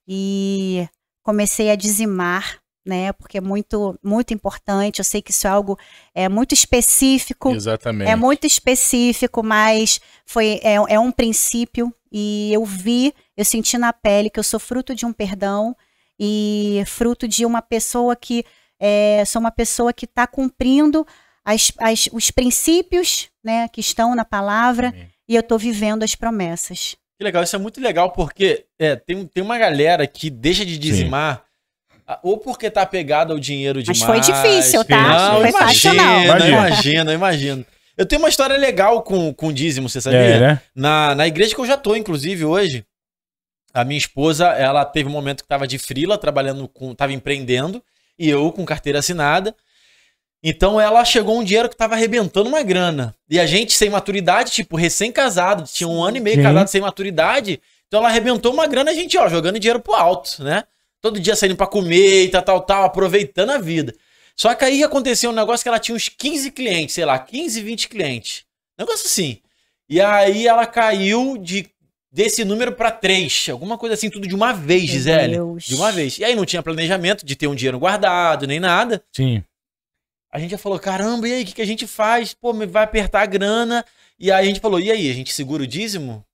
e comecei a dizimar, né? Porque é muito, muito importante. Eu sei que isso é algo é muito específico. É Exatamente. É muito específico, mas foi é, é um princípio e eu vi, eu senti na pele que eu sou fruto de um perdão e fruto de uma pessoa que é, sou uma pessoa que está cumprindo as, as, os princípios né, que estão na palavra Amém. e eu estou vivendo as promessas. Que legal, isso é muito legal porque é, tem, tem uma galera que deixa de dizimar. Sim. Ou porque tá apegado ao dinheiro demais. Mas foi difícil, tá? Não, foi fácil, não. Imagina, imagina, imagina. Eu tenho uma história legal com, com dízimo, você sabia? É, né? na, na igreja que eu já tô, inclusive, hoje, a minha esposa, ela teve um momento que tava de frila, trabalhando com. tava empreendendo, e eu com carteira assinada. Então ela chegou um dinheiro que tava arrebentando uma grana. E a gente, sem maturidade, tipo, recém-casado, tinha um ano e meio Sim. casado sem maturidade. Então ela arrebentou uma grana, a gente, ó, jogando dinheiro pro alto, né? Todo dia saindo pra comer e tal, tal, tal, aproveitando a vida. Só que aí aconteceu um negócio que ela tinha uns 15 clientes, sei lá, 15, 20 clientes. Negócio assim. E aí ela caiu de desse número para três, alguma coisa assim, tudo de uma vez, Meu Gisele. Deus. De uma vez. E aí não tinha planejamento de ter um dinheiro guardado, nem nada. Sim a gente já falou, caramba, e aí, o que, que a gente faz? Pô, vai apertar a grana. E aí a gente falou, e aí, a gente segura o dízimo?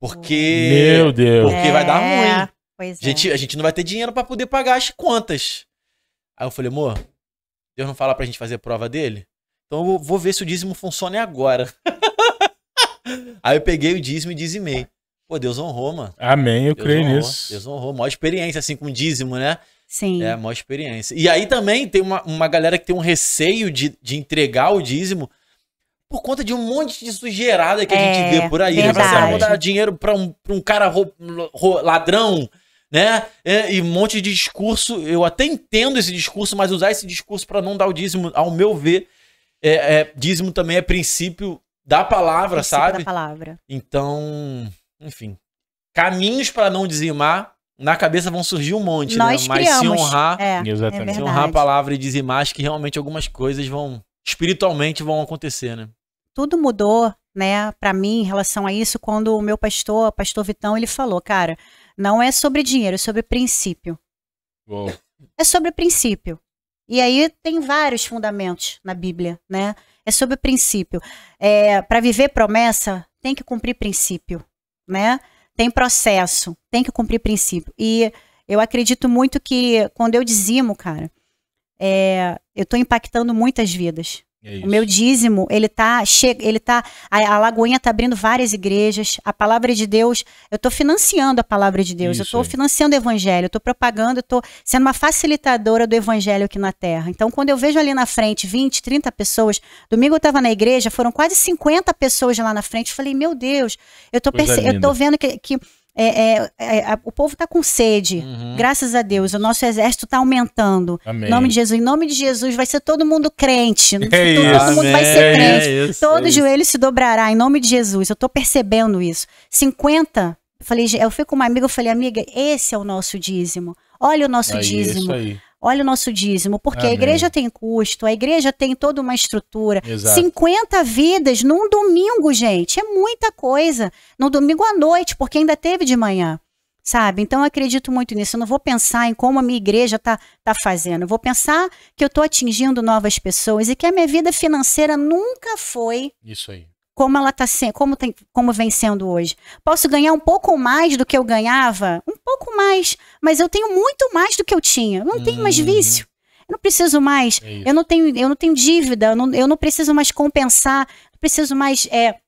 Porque. Meu Deus. Porque é, vai dar é, ruim. Pois a gente, é. a gente não vai ter dinheiro para poder pagar as contas. Aí eu falei, amor, Deus não fala pra gente fazer prova dele? Então eu vou ver se o dízimo funciona agora. aí eu peguei o dízimo e dizimei. Pô, Deus honrou, mano. Amém, eu Deus creio honrou, nisso. Deus honrou. Maior experiência, assim, com dízimo, né? Sim. É a maior experiência. E aí também tem uma, uma galera que tem um receio de, de entregar o dízimo por conta de um monte de sujeirada que a gente é, vê por aí. Verdade. Né? Você dinheiro para um, pra um cara ro, ro, ladrão, né? É, e um monte de discurso. Eu até entendo esse discurso, mas usar esse discurso para não dar o dízimo, ao meu ver, é, é, dízimo também é princípio da palavra, princípio sabe? Da palavra. Então, enfim. Caminhos para não dizimar na cabeça vão surgir um monte, né? Nós né? Mas criamos. se honrar, é, é exatamente. se honrar a palavra e dizer mais que realmente algumas coisas vão, espiritualmente, vão acontecer, né? Tudo mudou, né, para mim, em relação a isso, quando o meu pastor, o pastor Vitão, ele falou, cara, não é sobre dinheiro, é sobre princípio. Uou. É sobre princípio. E aí tem vários fundamentos na Bíblia, né? É sobre princípio. É, para viver promessa, tem que cumprir princípio, né? tem processo, tem que cumprir princípio. E eu acredito muito que quando eu dizimo, cara, é, eu estou impactando muitas vidas. É o meu dízimo, ele tá, ele tá, a, Lagoinha tá abrindo várias igrejas, a palavra de Deus, eu estou financiando a palavra de Deus, Isso eu estou financiando o evangelho, eu estou propagando, eu tô sendo uma facilitadora do evangelho aqui na terra. Então, quando eu vejo ali na frente 20, 30 pessoas, domingo eu estava na igreja, foram quase 50 pessoas lá na frente, eu falei, meu Deus, eu estou perce... eu tô vendo que, que é, é, é, a, o povo está com sede. Uhum. Graças a Deus, o nosso exército está aumentando. Amém. Em nome de Jesus, em nome de Jesus, vai ser todo mundo crente. É todo, mundo vai ser é crente. Isso, todo é joelho se dobrará em nome de Jesus. Eu estou percebendo isso. 50. Eu falei, eu fui com uma amiga, eu falei, amiga, esse é o nosso dízimo. Olha o nosso aí, dízimo olha o nosso dízimo, porque Amém. a igreja tem custo, a igreja tem toda uma estrutura. Exato. 50 vidas num domingo, gente, é muita coisa. No domingo à noite, porque ainda teve de manhã. Sabe? Então eu acredito muito nisso. Eu não vou pensar em como a minha igreja está tá fazendo. Eu vou pensar que eu estou atingindo novas pessoas e que a minha vida financeira nunca foi. Isso aí como ela está sendo, como, tem, como vem sendo hoje. Posso ganhar um pouco mais do que eu ganhava? Um pouco mais, mas eu tenho muito mais do que eu tinha. não tenho mais uhum. vício. Eu não preciso mais, é eu, não tenho, eu não tenho dívida, eu não, eu não preciso mais compensar, não preciso mais é,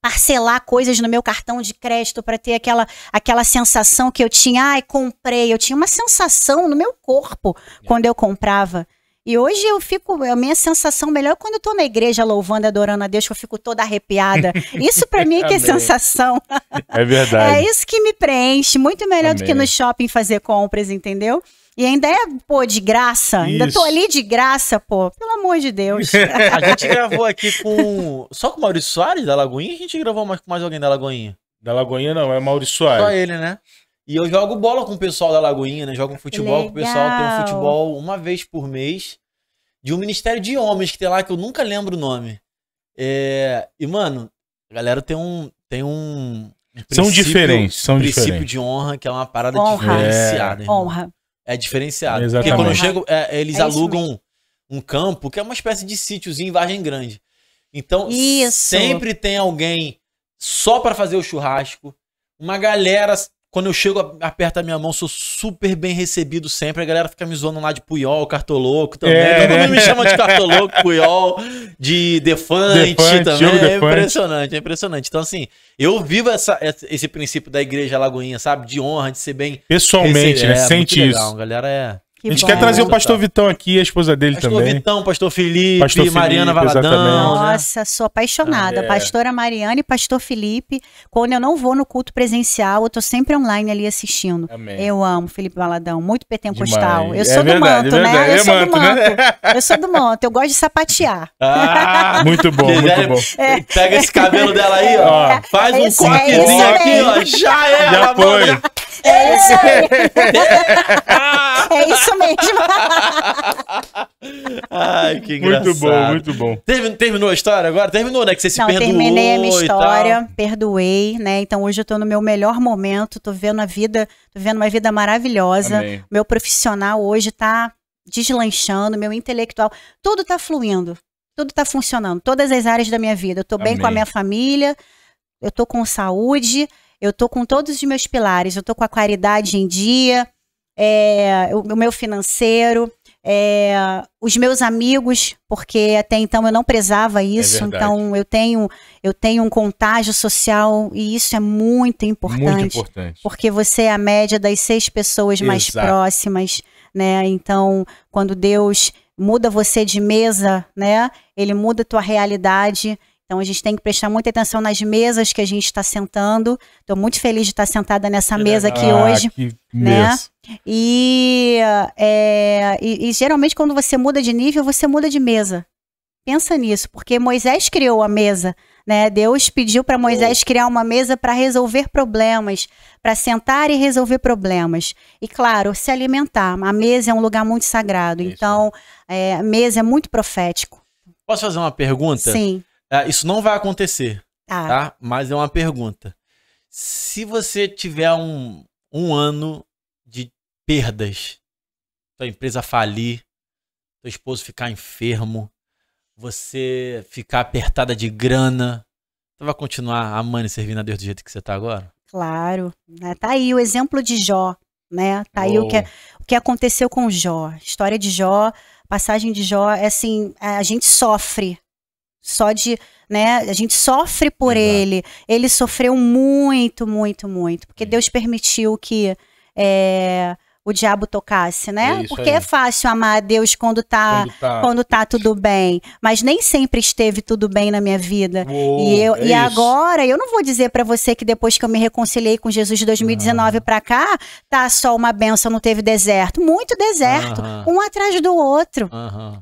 parcelar coisas no meu cartão de crédito para ter aquela, aquela sensação que eu tinha, ai, comprei. Eu tinha uma sensação no meu corpo é. quando eu comprava. E hoje eu fico, é a minha sensação melhor é quando eu tô na igreja louvando, adorando a Deus, que eu fico toda arrepiada. Isso para mim é que é sensação. É verdade. É isso que me preenche, muito melhor Amém. do que no shopping fazer compras, entendeu? E ainda é, pô, de graça. Isso. Ainda tô ali de graça, pô. Pelo amor de Deus. a gente gravou aqui com. Só com o Maurício Soares da Lagoinha? A gente gravou mais com mais alguém da Lagoinha? Da Lagoinha não, é Maurício Soares. Só ele, né? E eu jogo bola com o pessoal da Lagoinha, né? Jogo futebol Legal. com o pessoal, tem um futebol uma vez por mês. De um ministério de homens que tem lá, que eu nunca lembro o nome. É... E, mano, a galera tem um. Tem um. São diferentes, são um princípio diferentes. de honra, que é uma parada honra. diferenciada. É. Honra. É diferenciado. Exatamente. Porque quando eu chego, é, eles é alugam um, um campo, que é uma espécie de sítiozinho em Vargem Grande. Então, isso. sempre tem alguém só para fazer o churrasco, uma galera quando eu chego, aperta a minha mão, sou super bem recebido sempre. A galera fica me zoando lá de Puyol, Cartoloco também. É. Todo mundo me chama de Cartoloco, Puyol, de Defante, Defante também. É Defante. É impressionante, é impressionante. Então, assim, eu vivo essa, esse princípio da Igreja Lagoinha, sabe? De honra, de ser bem. Pessoalmente, né? recebido. né? É, Sente legal. isso. A galera é. Que a gente bom. quer trazer o pastor Vitão aqui, a esposa dele pastor também. Pastor Vitão, pastor Felipe, pastor Felipe Mariana Valadão. Nossa, sou apaixonada. Ah, é. Pastora Mariana e pastor Felipe. Quando eu não vou no culto presencial, eu tô sempre online ali assistindo. Amém. Eu amo Felipe Valadão, muito pentecostal. Eu sou do manto, né? Eu, sou manto, do manto. Né? Eu sou do manto, eu gosto de sapatear. Ah, muito bom, muito bom. É. Pega esse cabelo dela aí, ó. Faz um cortezinho aqui, ó. Já é, Já foi. É isso aí. É isso mesmo. Ai, que engraçado. Muito bom, muito bom. Terminou a história agora? Terminou, né? Que você se perdoou. Eu terminei a minha história, perdoei, né? Então hoje eu tô no meu melhor momento, tô vendo a vida, tô vendo uma vida maravilhosa. Amém. Meu profissional hoje tá deslanchando, meu intelectual, tudo tá fluindo. Tudo tá funcionando, todas as áreas da minha vida. Eu tô Amém. bem com a minha família, eu tô com saúde, eu tô com todos os meus pilares, eu tô com a claridade em dia, é, o, o meu financeiro, é, os meus amigos, porque até então eu não prezava é isso, é então eu tenho eu tenho um contágio social e isso é muito importante, muito importante. porque você é a média das seis pessoas Exato. mais próximas, né? Então, quando Deus muda você de mesa, né? Ele muda a tua realidade então a gente tem que prestar muita atenção nas mesas que a gente está sentando. Estou muito feliz de estar tá sentada nessa mesa aqui ah, hoje. Que né? E, é, e, e geralmente quando você muda de nível, você muda de mesa. Pensa nisso, porque Moisés criou a mesa. Né? Deus pediu para Moisés criar uma mesa para resolver problemas, para sentar e resolver problemas. E claro, se alimentar. A mesa é um lugar muito sagrado. Isso. Então, é, a mesa é muito profético. Posso fazer uma pergunta? Sim. É, isso não vai acontecer, ah. tá? Mas é uma pergunta. Se você tiver um, um ano de perdas, sua empresa falir, seu esposo ficar enfermo, você ficar apertada de grana, você vai continuar amando e servindo a Deus do jeito que você está agora? Claro. Né? Tá aí o exemplo de Jó, né? Tá oh. aí o que, é, oh. o que aconteceu com Jó. História de Jó, passagem de Jó, é assim, a gente sofre, só de, né, a gente sofre por Exato. ele. Ele sofreu muito, muito, muito, porque Deus permitiu que é, o diabo tocasse, né? É Porque aí. é fácil amar a Deus quando tá, quando tá, quando tá. tudo bem. Mas nem sempre esteve tudo bem na minha vida. Uou, e eu, é e agora, eu não vou dizer para você que depois que eu me reconciliei com Jesus de 2019 uhum. para cá, tá só uma benção, não teve deserto. Muito deserto, um atrás do outro.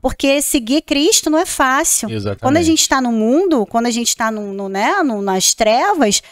Porque seguir Cristo não é fácil. Exatamente. Quando a gente está no mundo, quando a gente está no, no, né, no, nas trevas,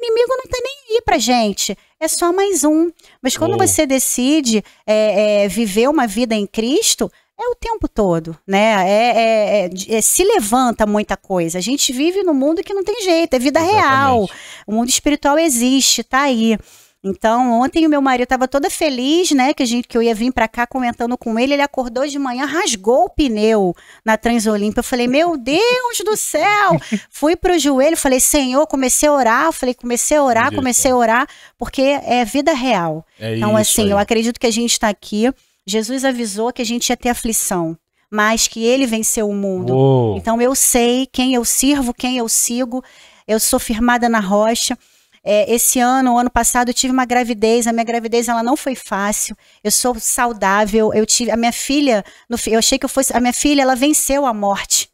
inimigo não tá nem aí pra gente. É só mais um. Mas quando oh. você decide é, é, viver uma vida em Cristo, é o tempo todo, né? É, é, é, é, se levanta muita coisa. A gente vive num mundo que não tem jeito, é vida Exatamente. real. O mundo espiritual existe, tá aí. Então, ontem o meu marido estava todo feliz, né, que a gente que eu ia vir para cá comentando com ele, ele acordou de manhã, rasgou o pneu na Transolímpia. Eu falei: "Meu Deus do céu!" Fui pro joelho, falei: "Senhor, comecei a orar". Falei: "Comecei a orar, comecei a orar, porque é vida real". É então, assim, aí. eu acredito que a gente está aqui. Jesus avisou que a gente ia ter aflição mas que ele venceu o mundo. Uou. Então eu sei quem eu sirvo, quem eu sigo, eu sou firmada na rocha. É, esse ano, ano passado, eu tive uma gravidez. A minha gravidez ela não foi fácil. Eu sou saudável. Eu tive a minha filha. No, eu achei que eu fosse. A minha filha ela venceu a morte.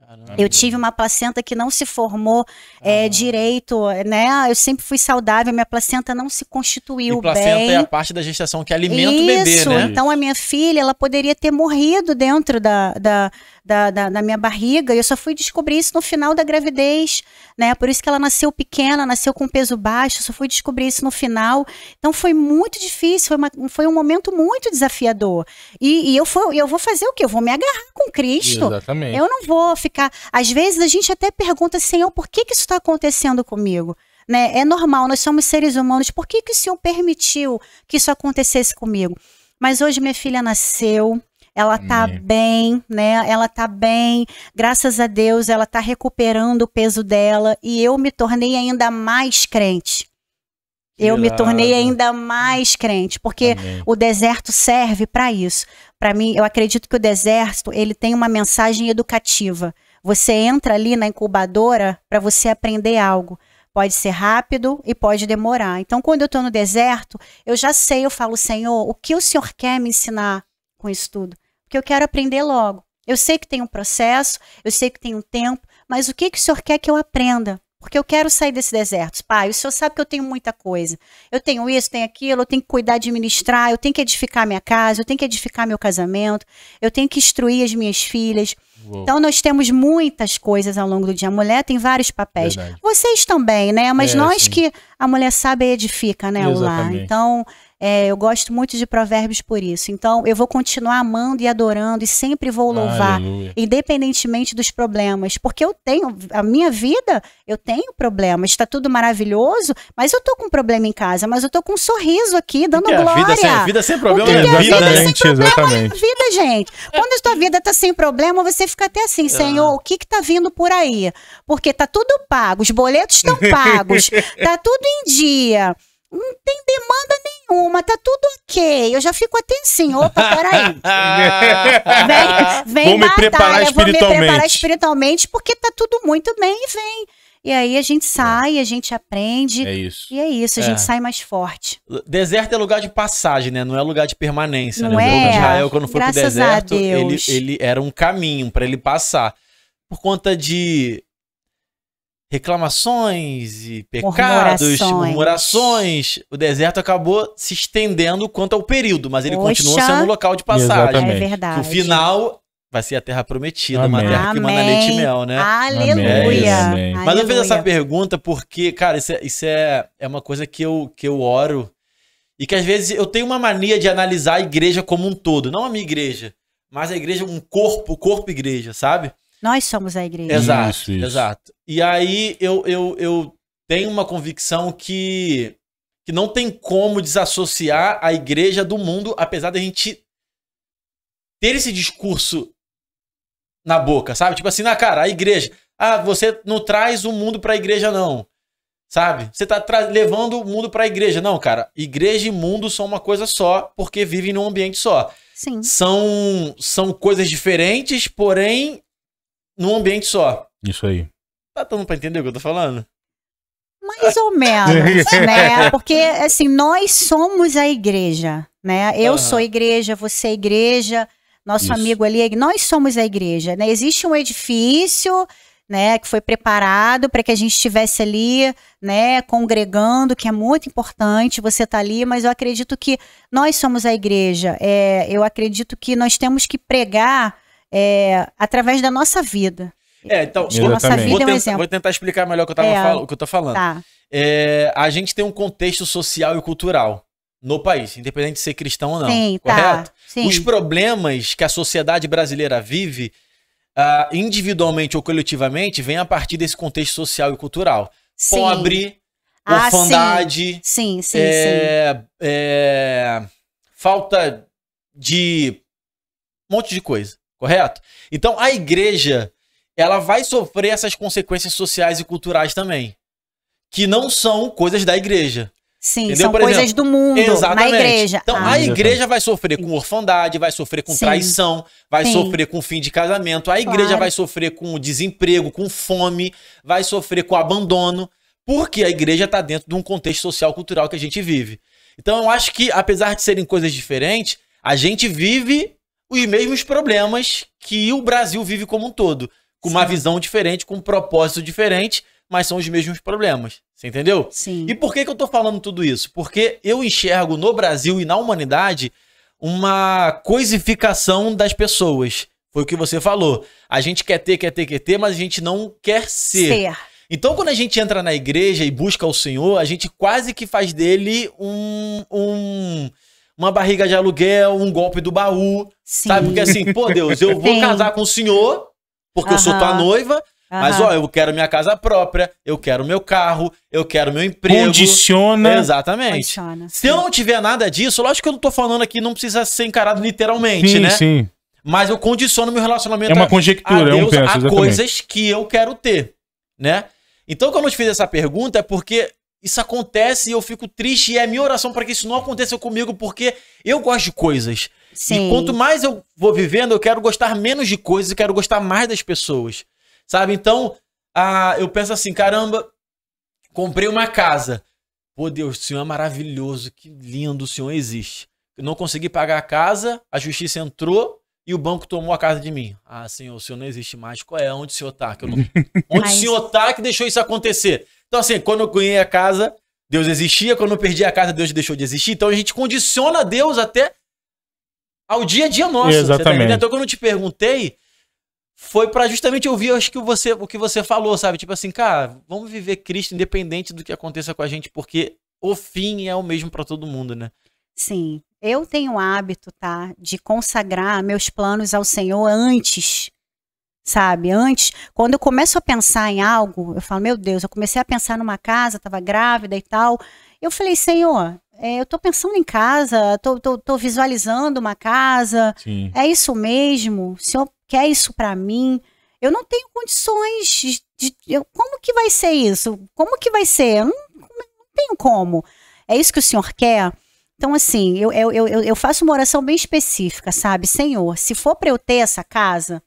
Caramba. Eu tive uma placenta que não se formou é, direito, né? Eu sempre fui saudável, minha placenta não se constituiu A placenta é a parte da gestação que alimenta Isso, o bebê, né? Então a minha filha, ela poderia ter morrido dentro da, da da, da, da minha barriga. E eu só fui descobrir isso no final da gravidez, né? Por isso que ela nasceu pequena, nasceu com peso baixo. Eu só fui descobrir isso no final. Então foi muito difícil, foi, uma, foi um momento muito desafiador. E, e eu, for, eu vou fazer o quê? Eu vou me agarrar com Cristo. Exatamente. Eu não vou ficar. Às vezes a gente até pergunta, Senhor, por que, que isso está acontecendo comigo? Né? É normal, nós somos seres humanos. Por que, que o Senhor permitiu que isso acontecesse comigo? Mas hoje minha filha nasceu, ela tá é. bem, né? Ela tá bem, graças a Deus, ela tá recuperando o peso dela e eu me tornei ainda mais crente. Eu me tornei ainda mais crente, porque Amém. o deserto serve para isso. Para mim, eu acredito que o deserto, ele tem uma mensagem educativa. Você entra ali na incubadora para você aprender algo. Pode ser rápido e pode demorar. Então, quando eu estou no deserto, eu já sei, eu falo, Senhor, o que o Senhor quer me ensinar com isso tudo? porque eu quero aprender logo. Eu sei que tem um processo, eu sei que tem um tempo, mas o que, que o senhor quer que eu aprenda? Porque eu quero sair desse deserto. Pai, o senhor sabe que eu tenho muita coisa. Eu tenho isso, tenho aquilo, eu tenho que cuidar de ministrar, eu tenho que edificar minha casa, eu tenho que edificar meu casamento, eu tenho que instruir as minhas filhas. Uou. Então, nós temos muitas coisas ao longo do dia. A mulher tem vários papéis. Verdade. Vocês também, né? Mas é, nós sim. que a mulher sabe edifica, né, Exatamente. o lar. Então, é, eu gosto muito de provérbios por isso. Então, eu vou continuar amando e adorando e sempre vou louvar, Aleluia. independentemente dos problemas. Porque eu tenho, a minha vida, eu tenho problemas. Está tudo maravilhoso, mas eu tô com um problema em casa, mas eu tô com um sorriso aqui, dando glória. É? A vida, sem, a vida sem é é problema é, é vida, né? Gente, exatamente. É vida, gente. Quando a tua vida tá sem problema, você fica até assim, Senhor, ah. o que que tá vindo por aí? Porque tá tudo pago, os boletos estão pagos, tá tudo em dia não tem demanda nenhuma, tá tudo ok. Eu já fico até assim, opa, peraí. vem, vem vou me batalha, preparar espiritualmente. vou me preparar espiritualmente, porque tá tudo muito bem e vem. E aí a gente é. sai, a gente aprende. É isso. E é isso, a é. gente sai mais forte. Deserto é lugar de passagem, né? Não é lugar de permanência. Não né? é. Israel, quando foi Graças pro deserto, ele, ele era um caminho para ele passar. Por conta de reclamações e pecados, murmurações. murmurações. O deserto acabou se estendendo quanto ao período, mas ele Poxa. continua sendo o local de passagem. Exatamente. É verdade. O final vai ser a terra prometida, Amém. uma terra que manda leite e mel, né? Aleluia. É Amém. Mas eu fiz essa pergunta porque, cara, isso, é, isso é, é uma coisa que eu, que eu oro e que às vezes eu tenho uma mania de analisar a igreja como um todo, não a minha igreja, mas a igreja, um corpo, corpo igreja, sabe? Nós somos a igreja. Exato, isso, isso. exato. E aí eu, eu, eu tenho uma convicção que, que não tem como desassociar a igreja do mundo, apesar da gente ter esse discurso na boca, sabe? Tipo assim, na cara, a igreja. Ah, você não traz o mundo para a igreja, não. Sabe? Você tá levando o mundo para a igreja. Não, cara. Igreja e mundo são uma coisa só, porque vivem num ambiente só. Sim. São, são coisas diferentes, porém num ambiente só. Isso aí. Tá dando pra entender o que eu tô falando? Mais ou menos, né? Porque, assim, nós somos a igreja, né? Eu uhum. sou igreja, você é igreja, nosso Isso. amigo ali, é nós somos a igreja, né? Existe um edifício, né, que foi preparado para que a gente estivesse ali, né, congregando, que é muito importante você estar tá ali, mas eu acredito que nós somos a igreja, é, eu acredito que nós temos que pregar é, através da nossa vida. É, então, nossa vida vou, é um exemplo. vou tentar explicar melhor o que eu, tava é, o que eu tô falando. Tá. É, a gente tem um contexto social e cultural no país, independente de ser cristão ou não. Sim, tá. correto? Tá, sim. Os problemas que a sociedade brasileira vive, uh, individualmente ou coletivamente, vêm a partir desse contexto social e cultural. Sim. Pobre, ah, orfandade, sim. Sim, é, é, falta de um monte de coisa correto? Então a igreja ela vai sofrer essas consequências sociais e culturais também, que não são coisas da igreja. Sim, Entendeu? são Por coisas exemplo, do mundo, exatamente. na igreja. Então, ah, a igreja vai sofrer com orfandade, vai sofrer com Sim. traição, vai Sim. sofrer com fim de casamento, a igreja claro. vai sofrer com desemprego, com fome, vai sofrer com abandono, porque a igreja está dentro de um contexto social cultural que a gente vive. Então, eu acho que, apesar de serem coisas diferentes, a gente vive os mesmos problemas que o Brasil vive como um todo. Com Sim. uma visão diferente, com um propósito diferente, mas são os mesmos problemas. Você entendeu? Sim. E por que, que eu tô falando tudo isso? Porque eu enxergo no Brasil e na humanidade uma coisificação das pessoas. Foi o que você falou. A gente quer ter, quer ter, quer ter, mas a gente não quer ser. ser. Então, quando a gente entra na igreja e busca o Senhor, a gente quase que faz dele um, um uma barriga de aluguel, um golpe do baú. Sim. Sabe? Porque assim, pô, Deus, eu vou Sim. casar com o senhor, porque eu sou tua noiva, mas, ó, eu quero minha casa própria, eu quero meu carro, eu quero meu emprego. Condiciona. Exatamente. Condiciona, Se eu não tiver nada disso, lógico que eu não tô falando aqui, não precisa ser encarado literalmente, sim, né? Sim. Mas eu condiciono meu relacionamento é uma conjectura, a Deus, é um penso, a coisas que eu quero ter, né? Então, quando eu te fiz essa pergunta, é porque isso acontece e eu fico triste. E é minha oração para que isso não aconteça comigo, porque eu gosto de coisas. Sim. E quanto mais eu vou vivendo, eu quero gostar menos de coisas, eu quero gostar mais das pessoas. Sabe? Então, ah, eu penso assim: caramba, comprei uma casa. Pô, Deus, o Senhor é maravilhoso, que lindo o Senhor existe. Eu não consegui pagar a casa, a justiça entrou, e o banco tomou a casa de mim. Ah, senhor, o senhor não existe mais. Qual é? Onde o senhor tá? Que eu não... Onde o senhor tá que deixou isso acontecer? Então, assim, quando eu ganhei a casa, Deus existia. Quando eu perdi a casa, Deus deixou de existir. Então a gente condiciona Deus até ao dia a dia nosso. Tá Exatamente. Tá então, quando eu te perguntei, foi para justamente ouvir acho que você, o que você falou, sabe? Tipo assim, cara, vamos viver Cristo independente do que aconteça com a gente, porque o fim é o mesmo para todo mundo, né? Sim. Eu tenho o hábito, tá, de consagrar meus planos ao Senhor antes sabe? Antes, quando eu começo a pensar em algo, eu falo, meu Deus, eu comecei a pensar numa casa, estava grávida e tal. Eu falei, Senhor, é, eu estou pensando em casa, estou visualizando uma casa, Sim. é isso mesmo? O Senhor quer isso para mim? Eu não tenho condições de, de eu, como que vai ser isso? Como que vai ser? Eu não, não tenho como. É isso que o Senhor quer? Então, assim, eu, eu, eu, eu faço uma oração bem específica, sabe? Senhor, se for para eu ter essa casa,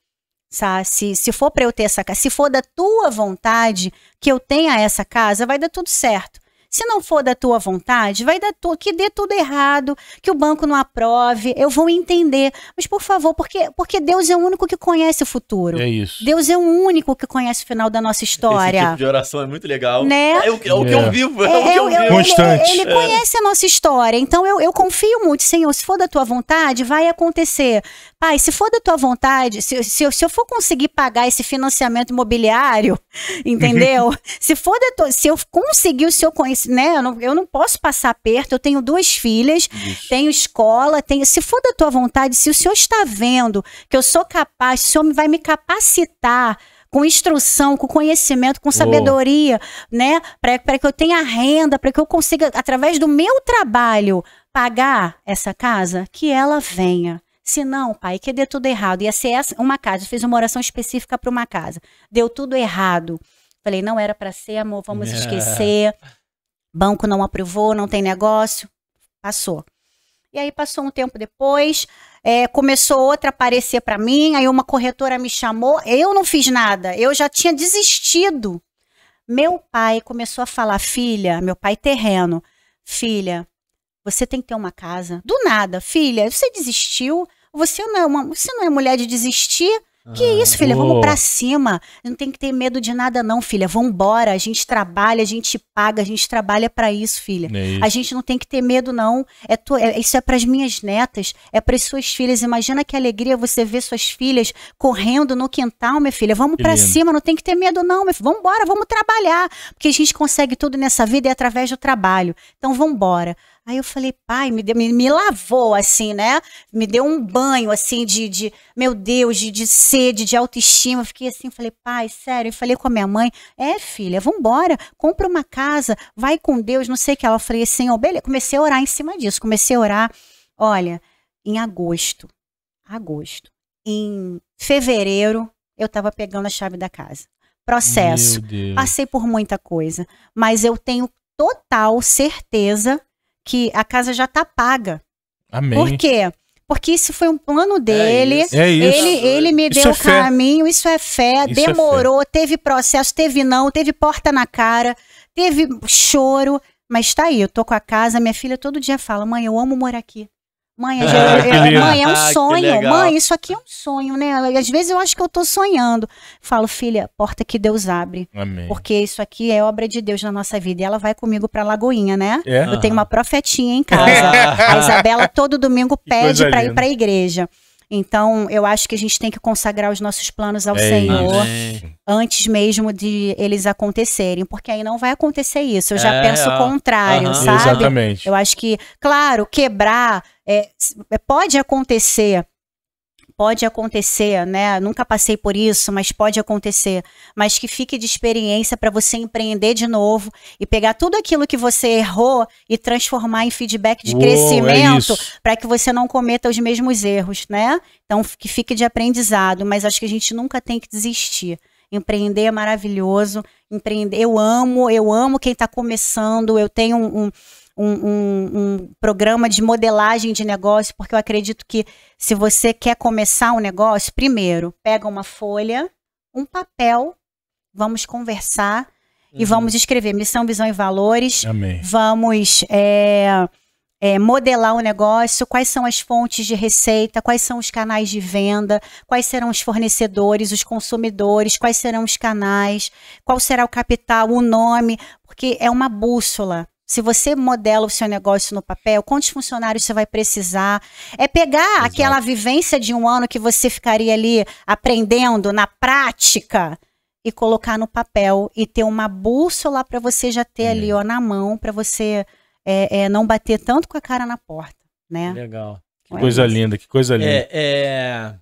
Sabe? Se, se for para eu ter essa casa, se for da tua vontade que eu tenha essa casa, vai dar tudo certo. Se não for da tua vontade, vai dar tu, que dê tudo errado, que o banco não aprove, eu vou entender. Mas por favor, porque, porque Deus é o único que conhece o futuro. É isso. Deus é o único que conhece o final da nossa história. Esse tipo de oração é muito legal. Né? É, o, é o que eu é. vivo. É, é, o que eu, vivo. Constante. Ele, ele é. conhece a nossa história. Então eu, eu confio muito, Senhor, se for da tua vontade, vai acontecer. Pai, se for da tua vontade, se, se, eu, se eu for conseguir pagar esse financiamento imobiliário, entendeu? Uhum. se for da tua, se eu conseguir o Senhor conhecimento esse, né? Eu não, eu não posso passar perto, eu tenho duas filhas, Isso. tenho escola, tenho. Se for da tua vontade, se o senhor está vendo que eu sou capaz, o senhor vai me capacitar com instrução, com conhecimento, com sabedoria, né? Para que eu tenha renda, para que eu consiga, através do meu trabalho, pagar essa casa, que ela venha. Se não, pai, que deu tudo errado. Ia ser essa, uma casa, eu fiz uma oração específica para uma casa. Deu tudo errado. Falei, não era para ser, amor, vamos esquecer. Banco não aprovou, não tem negócio. Passou. E aí passou um tempo depois, é, começou outra a aparecer para mim, aí uma corretora me chamou, eu não fiz nada, eu já tinha desistido. Meu pai começou a falar, filha, meu pai terreno, filha, você tem que ter uma casa. Do nada, filha, você desistiu, você não é, uma, você não é mulher de desistir, que ah, isso, filha, vamos pra cima. Não tem que ter medo de nada, não, filha. Vambora, a gente trabalha, a gente paga, a gente trabalha para isso, filha. É isso. A gente não tem que ter medo, não. É, tu, é Isso é para as minhas netas, é para suas filhas. Imagina que alegria você ver suas filhas correndo no quintal, minha filha. Vamos para cima, não tem que ter medo, não, minha filha. Vambora, vamos trabalhar. Porque a gente consegue tudo nessa vida é através do trabalho. Então, vambora. Aí eu falei, pai, me, deu, me, me, lavou, assim, né? Me deu um banho, assim, de, de meu Deus, de, de sede, de autoestima. fiquei assim, falei, pai, sério. Eu falei com a minha mãe, é, filha, vambora, compra uma casa, vai com Deus, não sei o que. Ela falei, Senhor, beleza. Comecei a orar em cima disso, comecei a orar. Olha, em agosto, agosto, em fevereiro, eu tava pegando a chave da casa. Processo. Passei por muita coisa, mas eu tenho total certeza que a casa já tá paga. Amém. Por quê? Porque isso foi um plano é dele. É isso. É isso. Ele, ele me isso deu é o caminho, isso é fé. Isso demorou, é fé. teve processo, teve não, teve porta na cara, teve choro. Mas tá aí, eu tô com a casa, minha filha todo dia fala: mãe, eu amo morar aqui. Mãe, eu, eu, eu, mãe, é um ah, sonho. mãe, isso aqui é um sonho, né? Às vezes eu acho que eu tô sonhando. Falo, filha, porta que Deus abre. Amém. Porque isso aqui é obra de Deus na nossa vida. E ela vai comigo pra Lagoinha, né? É? Eu tenho uma profetinha em casa. a Isabela todo domingo pede pra ir pra igreja. Então, eu acho que a gente tem que consagrar os nossos planos ao é Senhor amém. antes mesmo de eles acontecerem, porque aí não vai acontecer isso. Eu já é, penso ó, o contrário, uh -huh, sabe? Exatamente. Eu acho que, claro, quebrar é, é, pode acontecer, pode acontecer, né? Nunca passei por isso, mas pode acontecer. Mas que fique de experiência para você empreender de novo e pegar tudo aquilo que você errou e transformar em feedback de Uou, é crescimento é para que você não cometa os mesmos erros, né? Então que fique de aprendizado, mas acho que a gente nunca tem que desistir. Empreender é maravilhoso. Empreender, eu amo, eu amo quem está começando. Eu tenho um, um, um, um, um programa de modelagem de negócio, porque eu acredito que se você quer começar um negócio, primeiro, pega uma folha, um papel, vamos conversar e uhum. vamos escrever missão, visão e valores. Amém. Vamos é, é, modelar o negócio, quais são as fontes de receita, quais são os canais de venda, quais serão os fornecedores, os consumidores, quais serão os canais, qual será o capital, o nome, porque é uma bússola. Se você modela o seu negócio no papel, quantos funcionários você vai precisar? É pegar Exato. aquela vivência de um ano que você ficaria ali aprendendo na prática e colocar no papel e ter uma bússola para você já ter ali uhum. ó, na mão para você é, é, não bater tanto com a cara na porta, né? Legal. Que coisa linda, que coisa é, linda. É, é...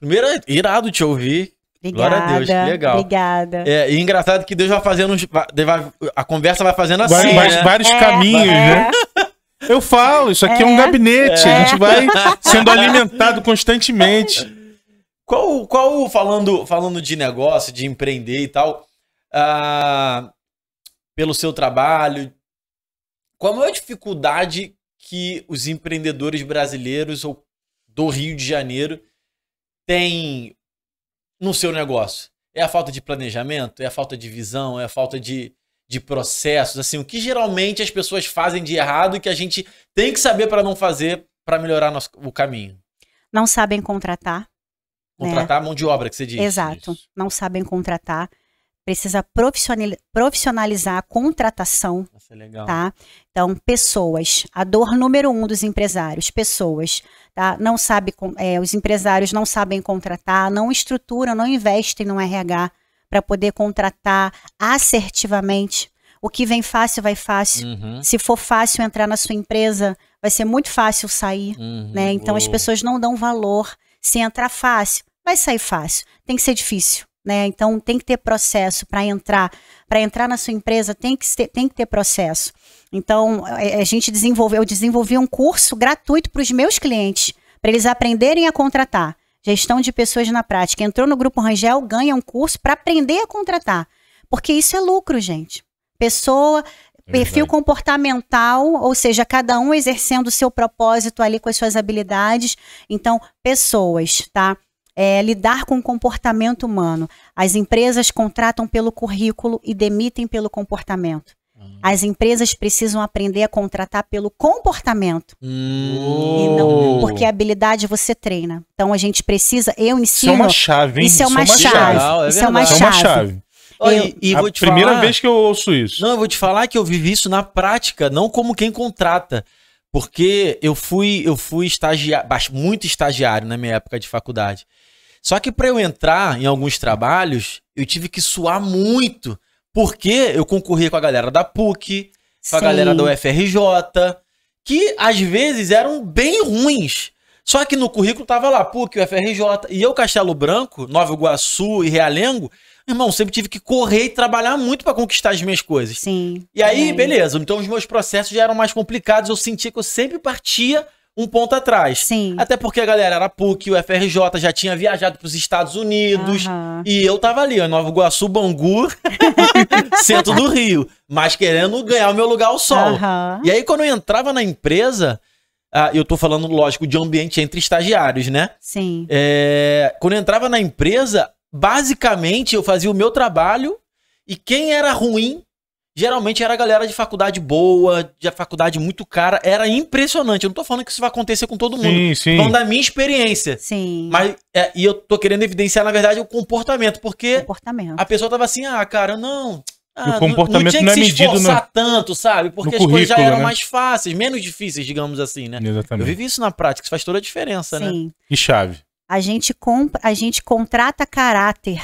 Primeiro, irado te ouvir Obrigada. Glória a Deus, que legal. Obrigada. É, e engraçado que Deus vai fazendo. Vai, a conversa vai fazendo assim. Vai, né? Vários é, caminhos, é. né? Eu falo, isso aqui é, um é. gabinete. A gente é. vai sendo alimentado constantemente. Qual, qual falando, falando de negócio, de empreender e tal, uh, pelo seu trabalho, qual é a dificuldade que os empreendedores brasileiros ou do Rio de Janeiro têm no seu negócio? É a falta de planejamento? É a falta de visão? É a falta de, de processos? Assim, o que geralmente as pessoas fazem de errado e que a gente tem que saber para não fazer para melhorar nosso, o caminho? Não sabem contratar. Né? Contratar né? mão de obra, que você diz. Exato. Isso. Não sabem contratar precisa profissionalizar a contratação. legal. Tá? Então, pessoas. A dor número um dos empresários, pessoas. Tá? Não sabe, é, os empresários não sabem contratar, não estruturam, não investem no RH para poder contratar assertivamente. O que vem fácil, vai fácil. Uhum. Se for fácil entrar na sua empresa, vai ser muito fácil sair. Uhum. Né? Então, Uou. as pessoas não dão valor. Se entrar fácil, vai sair fácil. Tem que ser difícil né? Então tem que ter processo para entrar, para entrar na sua empresa tem que ter, tem que ter processo. Então é, é, a gente desenvolveu, eu desenvolvi um curso gratuito para os meus clientes, para eles aprenderem a contratar. Gestão de pessoas na prática. Entrou no grupo Rangel, ganha um curso para aprender a contratar. Porque isso é lucro, gente. Pessoa, é perfil comportamental, ou seja, cada um exercendo o seu propósito ali com as suas habilidades. Então, pessoas, tá? é, lidar com o comportamento humano. As empresas contratam pelo currículo e demitem pelo comportamento. Uhum. As empresas precisam aprender a contratar pelo comportamento. Uhum. Não, porque a habilidade você treina. Então a gente precisa, eu ensino. Isso é uma chave, hein? Isso é, é uma, isso chave. É isso é uma chave. É uma chave. a primeira falar, vez que eu ouço isso. Não, eu vou te falar que eu vivi isso na prática, não como quem contrata. Porque eu fui, eu fui estagiário, muito estagiário na minha época de faculdade. Só que para eu entrar em alguns trabalhos, eu tive que suar muito, porque eu concorria com a galera da PUC, com a galera da UFRJ, que às vezes eram bem ruins. Só que no currículo tava lá PUC, UFRJ, e eu Castelo Branco, Nova Iguaçu e Realengo, irmão, sempre tive que correr e trabalhar muito para conquistar as minhas coisas. Sim. E aí, é. beleza. Então os meus processos já eram mais complicados, eu sentia que eu sempre partia um ponto atrás. Sim. Até porque a galera era PUC, o FRJ já tinha viajado para os Estados Unidos. Uhum. E eu tava ali, Nova Iguaçu, Bangu, centro do Rio. Mas querendo ganhar o meu lugar ao sol. Uhum. E aí, quando eu entrava na empresa, ah, eu tô falando, lógico, de ambiente entre estagiários, né? Sim. É, quando eu entrava na empresa, basicamente eu fazia o meu trabalho e quem era ruim Geralmente era galera de faculdade boa, de faculdade muito cara. Era impressionante. Eu não tô falando que isso vai acontecer com todo mundo. Sim. Falando da minha experiência. Sim. Mas, é, e eu tô querendo evidenciar, na verdade, o comportamento. Porque comportamento. a pessoa tava assim, ah, cara, não. Ah, o comportamento não, não, não é medido no, tanto, sabe? Porque as coisas já eram né? mais fáceis, menos difíceis, digamos assim, né? Exatamente. Eu vivi isso na prática, isso faz toda a diferença, né? Sim. né? E chave. A gente compra, a gente contrata caráter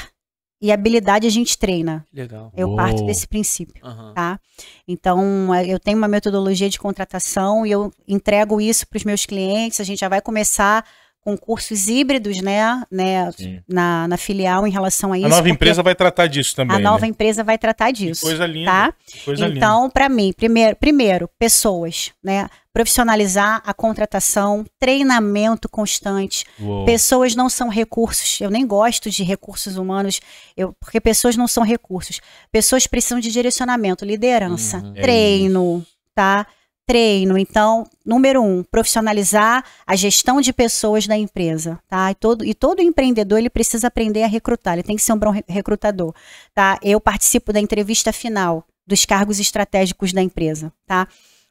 e habilidade a gente treina. Legal. Eu Uou. parto desse princípio, uhum. tá? Então, é, eu tenho uma metodologia de contratação e eu entrego isso para os meus clientes, a gente já vai começar concursos híbridos, né, né na, na, filial em relação a isso. A nova empresa vai tratar disso também. A né? nova né? empresa vai tratar disso. Tá? Que coisa linda. Tá? Coisa então, para mim, primeiro, primeiro, pessoas, né? Profissionalizar a contratação, treinamento constante. Uou. Pessoas não são recursos. Eu nem gosto de recursos humanos, eu, porque pessoas não são recursos. Pessoas precisam de direcionamento, liderança, uhum. É treino, é tá? treino. Então, número um, profissionalizar a gestão de pessoas da empresa, tá? E todo, e todo empreendedor, ele precisa aprender a recrutar, ele tem que ser um bom recrutador, tá? Eu participo da entrevista final dos cargos estratégicos da empresa, tá?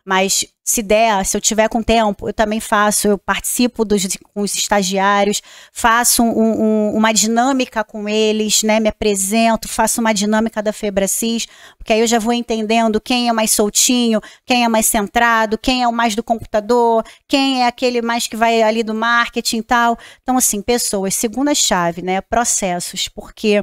Mas se der, se eu tiver com tempo, eu também faço, eu participo dos com os estagiários, faço um, um, uma dinâmica com eles, né? Me apresento, faço uma dinâmica da Febracis, porque aí eu já vou entendendo quem é mais soltinho, quem é mais centrado, quem é o mais do computador, quem é aquele mais que vai ali do marketing e tal. Então, assim, pessoas, segunda chave, né? Processos, porque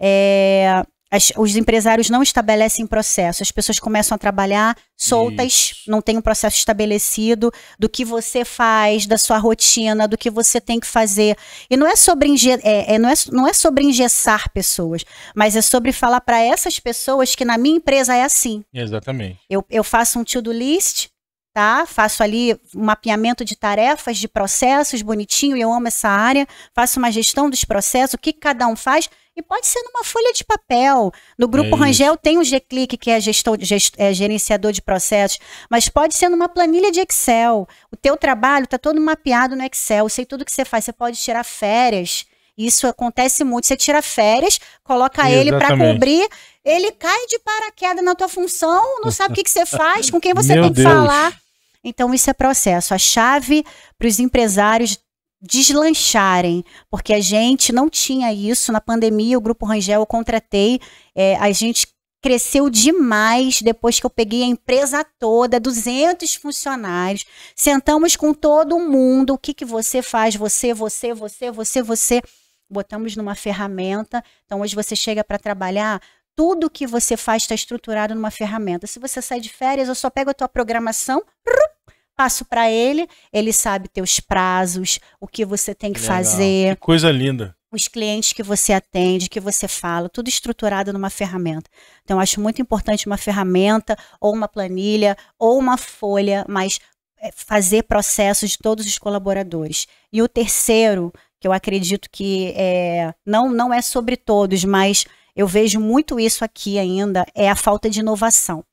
é, as, os empresários não estabelecem processo, as pessoas começam a trabalhar soltas, Isso. não tem um processo estabelecido do que você faz, da sua rotina, do que você tem que fazer. E não é sobre, é, é, não é, não é sobre engessar pessoas, mas é sobre falar para essas pessoas que na minha empresa é assim. Exatamente. Eu, eu faço um to-do list, tá? Faço ali um mapeamento de tarefas, de processos, bonitinho, eu amo essa área, faço uma gestão dos processos, o que cada um faz e pode ser numa folha de papel. No grupo é Rangel tem o G-Click, que é, gestor, gest, é gerenciador de processos, mas pode ser numa planilha de Excel. O teu trabalho está todo mapeado no Excel. Eu sei tudo que você faz. Você pode tirar férias. Isso acontece muito. Você tira férias, coloca Exatamente. ele para cobrir, ele cai de paraquedas na tua função, não sabe o que, que você faz, com quem você Meu tem que Deus. falar. Então, isso é processo. A chave para os empresários deslancharem, porque a gente não tinha isso na pandemia. O Grupo Rangel eu contratei, é, a gente cresceu demais depois que eu peguei a empresa toda, 200 funcionários. Sentamos com todo mundo, o que que você faz? Você, você, você, você, você. Botamos numa ferramenta. Então hoje você chega para trabalhar, tudo que você faz está estruturado numa ferramenta. Se você sai de férias, eu só pego a tua programação, rup, passo para ele, ele sabe teus prazos, o que você tem que Legal. fazer. Que coisa linda. Os clientes que você atende, que você fala, tudo estruturado numa ferramenta. Então, acho muito importante uma ferramenta, ou uma planilha, ou uma folha, mas eh, fazer processos de todos os colaboradores. E o terceiro, que eu acredito que é, não, não é sobre todos, mas eu vejo muito isso aqui ainda, é a falta de inovação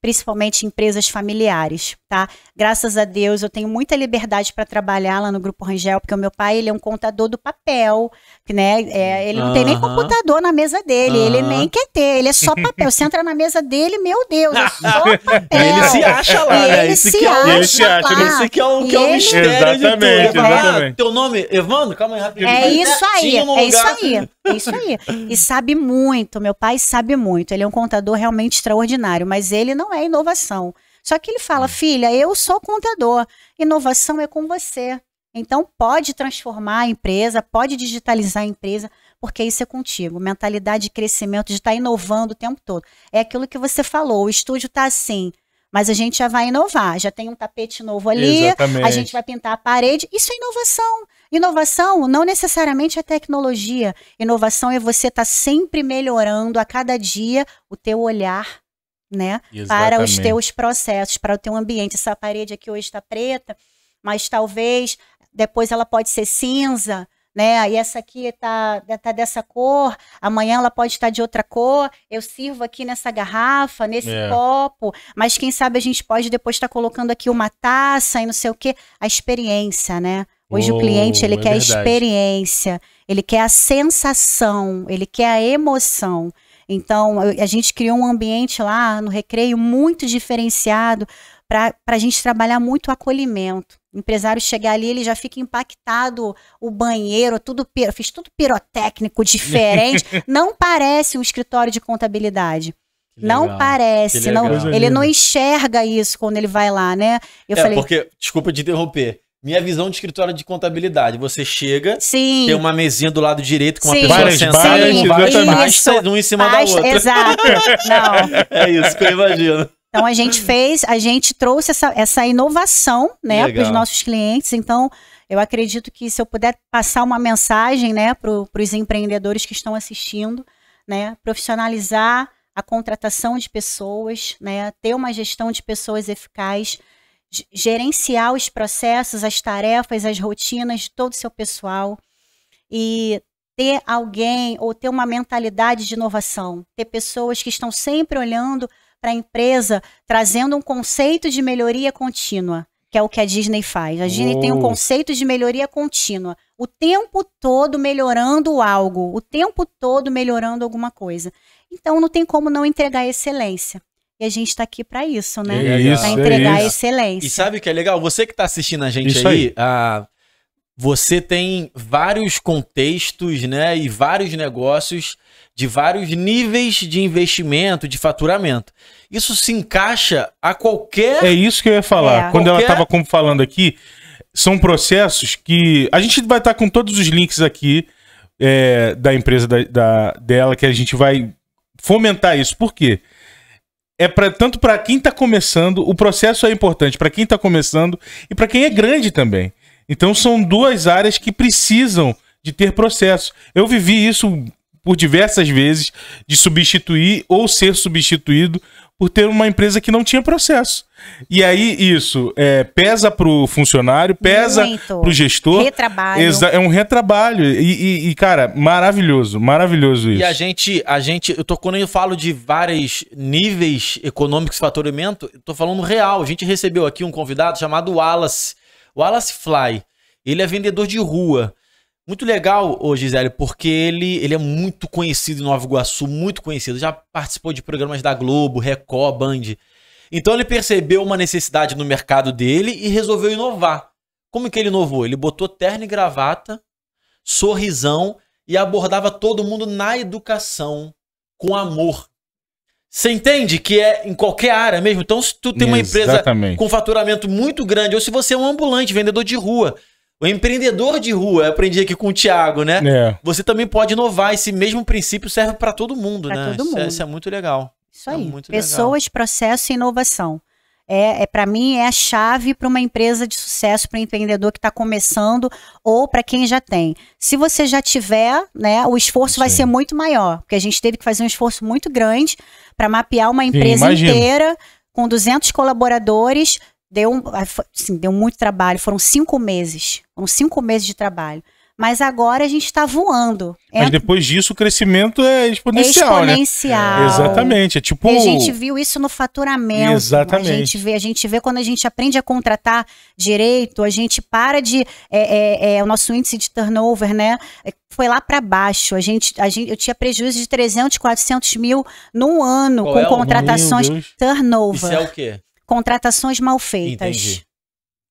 principalmente empresas familiares, tá? Graças a Deus eu tenho muita liberdade para trabalhar lá no Grupo Rangel, porque o meu pai ele é um contador do papel, né? É, ele não uh -huh. tem nem computador na mesa dele, uh -huh. ele nem quer ter, ele é só papel. Você entra na mesa dele, meu Deus, é só papel. ele se acha lá, e né? Ele se, que é, acha, ele se acha lá. Isso que é um, que é um ele... mistério exatamente, de tudo. Exatamente. Ah, teu nome, Evandro? Calma aí rapidinho. É isso aí, é isso aí. É isso aí. E sabe muito, meu pai sabe muito. Ele é um contador realmente extraordinário, mas ele não não é inovação. Só que ele fala, hum. filha, eu sou contador, inovação é com você. Então pode transformar a empresa, pode digitalizar a empresa, porque isso é contigo. Mentalidade de crescimento, de estar tá inovando o tempo todo. É aquilo que você falou, o estúdio está assim, mas a gente já vai inovar. Já tem um tapete novo ali, Exatamente. a gente vai pintar a parede. Isso é inovação. Inovação não necessariamente é tecnologia. Inovação é você estar tá sempre melhorando a cada dia o teu olhar né? Exatamente. Para os teus processos, para o teu ambiente. Essa parede aqui hoje está preta, mas talvez depois ela pode ser cinza, né? Aí essa aqui está tá dessa cor, amanhã ela pode estar tá de outra cor. Eu sirvo aqui nessa garrafa, nesse é. copo, mas quem sabe a gente pode depois estar tá colocando aqui uma taça e não sei o que. A experiência, né? Hoje oh, o cliente oh, ele é quer verdade. a experiência, ele quer a sensação, ele quer a emoção. Então, a gente criou um ambiente lá no recreio muito diferenciado para a gente trabalhar muito o acolhimento. O empresário chegar ali, ele já fica impactado, o banheiro, tudo fiz tudo pirotécnico, diferente. não parece um escritório de contabilidade. Legal, não parece, não, ele não enxerga isso quando ele vai lá, né? Eu é, falei, porque, desculpa de interromper, minha visão de escritório de contabilidade. Você chega, Sim. tem uma mesinha do lado direito com uma Sim. pessoa várias sentada com né? várias pastas, um em cima Baixa, da outra. Exato. Não. É isso que eu imagino. Então a gente fez, a gente trouxe essa, essa inovação, né, para os nossos clientes. Então eu acredito que se eu puder passar uma mensagem, né, para os empreendedores que estão assistindo, né, profissionalizar a contratação de pessoas, né, ter uma gestão de pessoas eficaz gerenciar os processos, as tarefas, as rotinas de todo o seu pessoal e ter alguém ou ter uma mentalidade de inovação, ter pessoas que estão sempre olhando para a empresa, trazendo um conceito de melhoria contínua, que é o que a Disney faz. A Disney tem um oh. conceito de melhoria contínua, o tempo todo melhorando algo, o tempo todo melhorando alguma coisa. Então não tem como não entregar excelência. E a gente está aqui para isso, né? Para é entregar é a excelência. E sabe o que é legal? Você que está assistindo a gente isso aí, aí. você tem vários contextos, né? E vários negócios de vários níveis de investimento, de faturamento. Isso se encaixa a qualquer. É isso que eu ia falar. É, Quando qualquer... ela estava falando aqui, são processos que. A gente vai estar tá com todos os links aqui é, da empresa da, da, dela, que a gente vai fomentar isso. Por quê? Porque é para tanto para quem está começando, o processo é importante para quem está começando e para quem é grande também. Então são duas áreas que precisam de ter processo. Eu vivi isso por diversas vezes de substituir ou ser substituído por ter uma empresa que não tinha processo. E aí isso é, pesa pro funcionário, pesa Muito. pro gestor. Retrabalho. É um retrabalho. E, e, e, cara, maravilhoso, maravilhoso isso. E a gente, a gente, eu tô, quando eu falo de vários níveis econômicos de faturamento, eu tô falando real. A gente recebeu aqui um convidado chamado Wallace, Wallace Fly. Ele é vendedor de rua. Muito legal, ô Gisele, porque ele, ele é muito conhecido em Nova Iguaçu, muito conhecido. Já participou de programas da Globo, Record, Band. Então ele percebeu uma necessidade no mercado dele e resolveu inovar. Como que ele inovou? Ele botou terno e gravata, sorrisão e abordava todo mundo na educação com amor. Você entende que é em qualquer área mesmo? Então, se tu tem uma Exatamente. empresa com faturamento muito grande, ou se você é um ambulante, vendedor de rua, o empreendedor de rua, aprendi aqui com o Thiago, né? É. Você também pode inovar. Esse mesmo princípio serve para todo mundo, pra né? Todo mundo. Isso, é, isso, é, muito legal. Isso é aí. É Pessoas, legal. processo e inovação. É, é para mim é a chave para uma empresa de sucesso para um empreendedor que está começando ou para quem já tem. Se você já tiver, né, o esforço Sim. vai ser muito maior, porque a gente teve que fazer um esforço muito grande para mapear uma empresa Sim, inteira com 200 colaboradores Deu, ah, assim, deu muito trabalho, foram cinco meses. Foram cinco meses de trabalho. Mas agora a gente está voando. É Mas depois disso o crescimento é exponencial. Né? Exponencial. Né? É, exatamente. É tipo. E a gente viu isso no faturamento. Exatamente. A gente vê, a gente vê quando a gente aprende a contratar direito, a gente para de. É, é, é o nosso índice de turnover, né? É, foi lá para baixo. A gente, a gente, eu tinha prejuízo de 300, 400 mil num ano Qual com contratações turnover. Isso é o quê? contratações mal feitas. Entendi.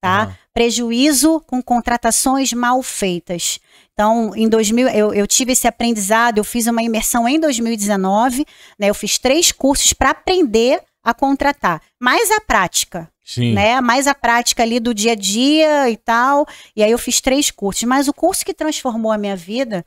Tá? Ah. Prejuízo com contratações mal feitas. Então, em 2000, eu, eu, tive esse aprendizado, eu fiz uma imersão em 2019, né? Eu fiz três cursos para aprender a contratar. Mais a prática, Sim. né? Mais a prática ali do dia a dia e tal. E aí eu fiz três cursos. Mas o curso que transformou a minha vida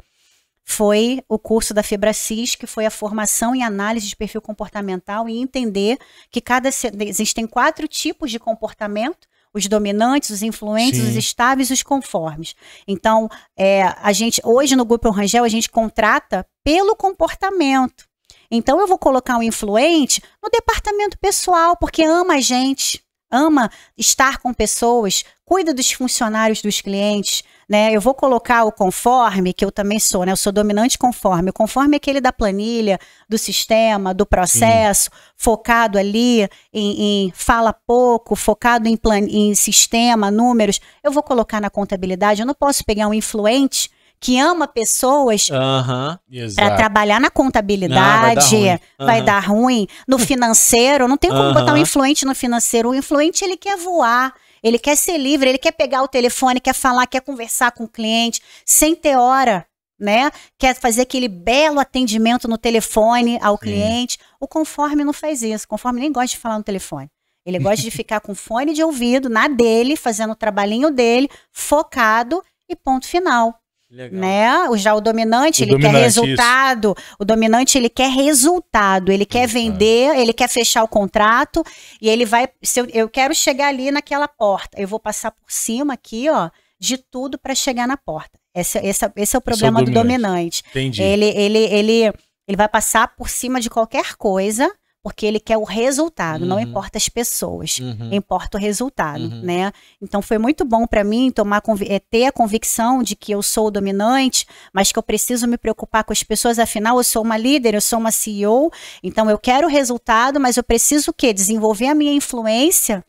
foi o curso da FebraCis, que foi a formação em análise de perfil comportamental e entender que cada existem quatro tipos de comportamento, os dominantes, os influentes, Sim. os estáveis e os conformes. Então, é, a gente hoje no Grupo Rangel a gente contrata pelo comportamento. Então, eu vou colocar o um influente no departamento pessoal, porque ama a gente, ama estar com pessoas, cuida dos funcionários dos clientes, né? Eu vou colocar o conforme, que eu também sou, né? Eu sou dominante conforme. O conforme é aquele da planilha, do sistema, do processo, Sim. focado ali em, em, fala pouco, focado em, plan, em sistema, números. Eu vou colocar na contabilidade. Eu não posso pegar um influente que ama pessoas uhum, para trabalhar na contabilidade, vai, dar uhum. vai, dar ruim. No financeiro, não tem como uhum. botar um influente no financeiro. O influente ele quer voar, ele quer ser livre, ele quer pegar o telefone, quer falar, quer conversar com o cliente, sem ter hora, né? Quer fazer aquele belo atendimento no telefone ao Sim. cliente. O conforme não faz isso. O conforme nem gosta de falar no telefone. Ele gosta de ficar com fone de ouvido na dele, fazendo o trabalhinho dele, focado e ponto final. Legal. Né? O, já o dominante, o ele dominante, quer resultado. Isso. O dominante, ele quer resultado. Ele quer vender, ele quer fechar o contrato. E ele vai. Se eu, eu quero chegar ali naquela porta. Eu vou passar por cima aqui, ó, de tudo para chegar na porta. Esse, esse, é esse é o problema é o dominante. do dominante. Entendi. Ele, ele, ele, ele vai passar por cima de qualquer coisa porque ele quer o resultado, uhum. não importa as pessoas, uhum. importa o resultado, uhum. né? Então foi muito bom para mim tomar eh, ter a convicção de que eu sou o dominante, mas que eu preciso me preocupar com as pessoas, afinal eu sou uma líder, eu sou uma CEO, então eu quero o resultado, mas eu preciso o quê? Desenvolver a minha influência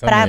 para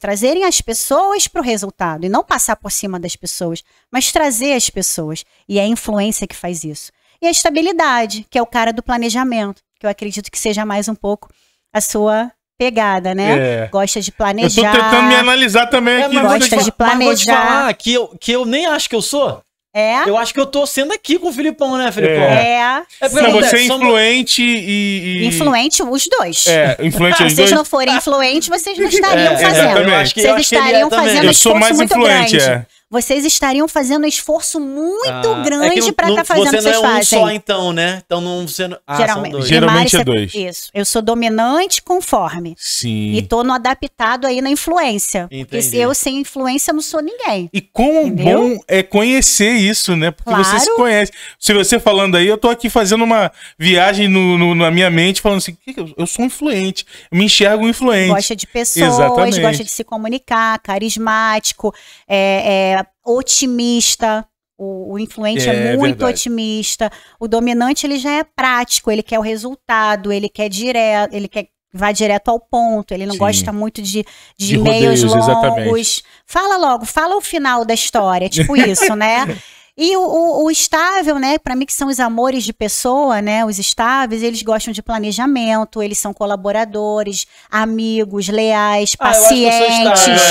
trazerem as pessoas para o resultado e não passar por cima das pessoas, mas trazer as pessoas. E é a influência que faz isso. E a estabilidade, que é o cara do planejamento eu acredito que seja mais um pouco a sua pegada, né? É. Gosta de planejar. Eu tô tentando me analisar também é, aqui. gosta de planejar. Mas vou te falar que eu, que eu nem acho que eu sou. É? Eu acho que eu tô sendo aqui com o Filipão, né, Filipão? É. é. é não, você é influente e, e, Influente os dois. É, influente ah, os dois. Se vocês não forem influentes, vocês não estariam é, fazendo. Eu acho que, vocês eu acho estariam fazendo eu sou mais influente, grande. É vocês estariam fazendo um esforço muito ah, é grande é para estar tá fazendo o que vocês não é um fazem. só então, né? Então não você não... Ah, geralmente, dois. geralmente é dois. Isso. Eu sou dominante conforme. Sim. E tô no adaptado aí na influência. Entendi. Porque eu sem influência não sou ninguém. E como entendeu? bom é conhecer isso, né? Porque claro. você se conhece. Se você falando aí, eu tô aqui fazendo uma viagem no, no, na minha mente falando assim, eu sou influente, eu me enxergo influente. Gosta de pessoas, Exatamente. gosta de se comunicar, carismático, é, é otimista. O, o influente é, é, é muito verdade. otimista. O dominante ele já é prático, ele quer o resultado, ele quer direto, ele quer vai direto ao ponto, ele não Sim. gosta muito de, de, de e-mails rodeios, longos. Exatamente. Fala logo, fala o final da história, é tipo isso, né? E o, o, o estável, né? Para mim, que são os amores de pessoa, né? Os estáveis, eles gostam de planejamento, eles são colaboradores, amigos, leais, pacientes. Ah, eu acho que eu sou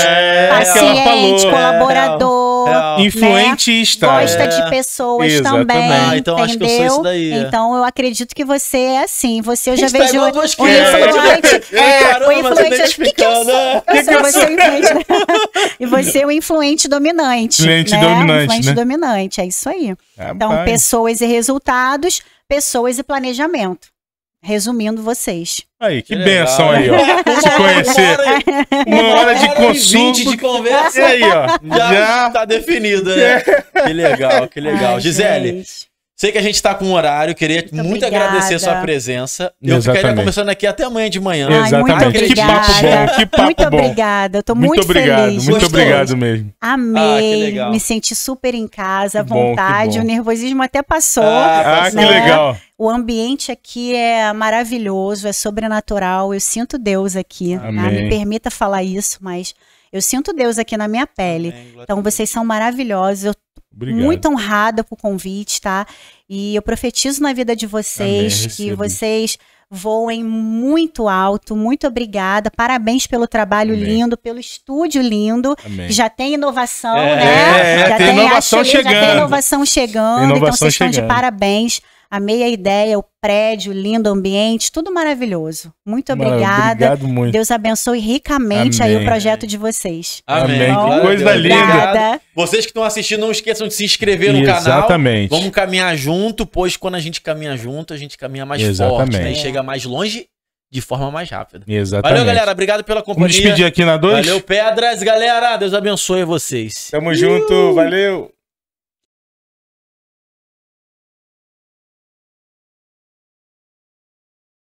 paciente, é, é, é colaborador é. influente né? Gosta é. de pessoas Exatamente. também. Ah, então entendeu? acho que eu sou isso daí. É. Então eu acredito que você é assim. Você eu já tá vejo. O influente. É. é, o influente. O que, que eu né? sou? influente. e você é o influente dominante. Influente né? dominante. Influente né? dominante, é isso aí. então, pessoas e resultados, pessoas e planejamento resumindo vocês. Aí, que, que benção aí, ó. Se conhecer. Uma hora de consumo. de conversa. E aí, ó. Já, já... tá definido, né? É. Que legal, que legal. Ai, Gisele, gente. Sei que a gente está com um horário, queria muito, muito agradecer a sua presença. Eu ficaria conversando aqui até amanhã de manhã. Ai, Exatamente. que papo bom, que papo muito bom. Muito obrigada, eu tô muito, muito obrigado, feliz. Muito obrigado mesmo. Ah, Amei, ah, me senti super em casa, à vontade, bom, o nervosismo até passou. Ah, ah que né? legal. O ambiente aqui é maravilhoso, é sobrenatural, eu sinto Deus aqui. Né? Me permita falar isso, mas... Eu sinto Deus aqui na minha pele. então vocês são maravilhosos. Eu Obrigado. Muito honrada com o convite, tá? E eu profetizo na vida de vocês Amém, que vocês voem muito alto. Muito obrigada. Parabéns pelo trabalho Amém. lindo, pelo estúdio lindo. Amém. Já tem inovação, é, né? É, já tem, tem inovação chegando. Já então, tem inovação chegando. Inovação então vocês chegando. estão de parabéns. Amei a ideia, o prédio, lindo ambiente, tudo maravilhoso. Muito obrigada. obrigado muito. Deus abençoe ricamente Amém. aí o projeto de vocês. Amém. Então, que coisa obrigada. linda. Vocês que estão assistindo, não esqueçam de se inscrever no Exatamente. canal. Exatamente. Vamos caminhar junto, pois quando a gente caminha junto, a gente caminha mais Exatamente. forte, né? E chega mais longe de forma mais rápida. Exatamente. Valeu, galera. Obrigado pela companhia. Vamos despedir aqui na 2. Valeu, Pedras. Galera, Deus abençoe vocês. Tamo Iu. junto. Valeu.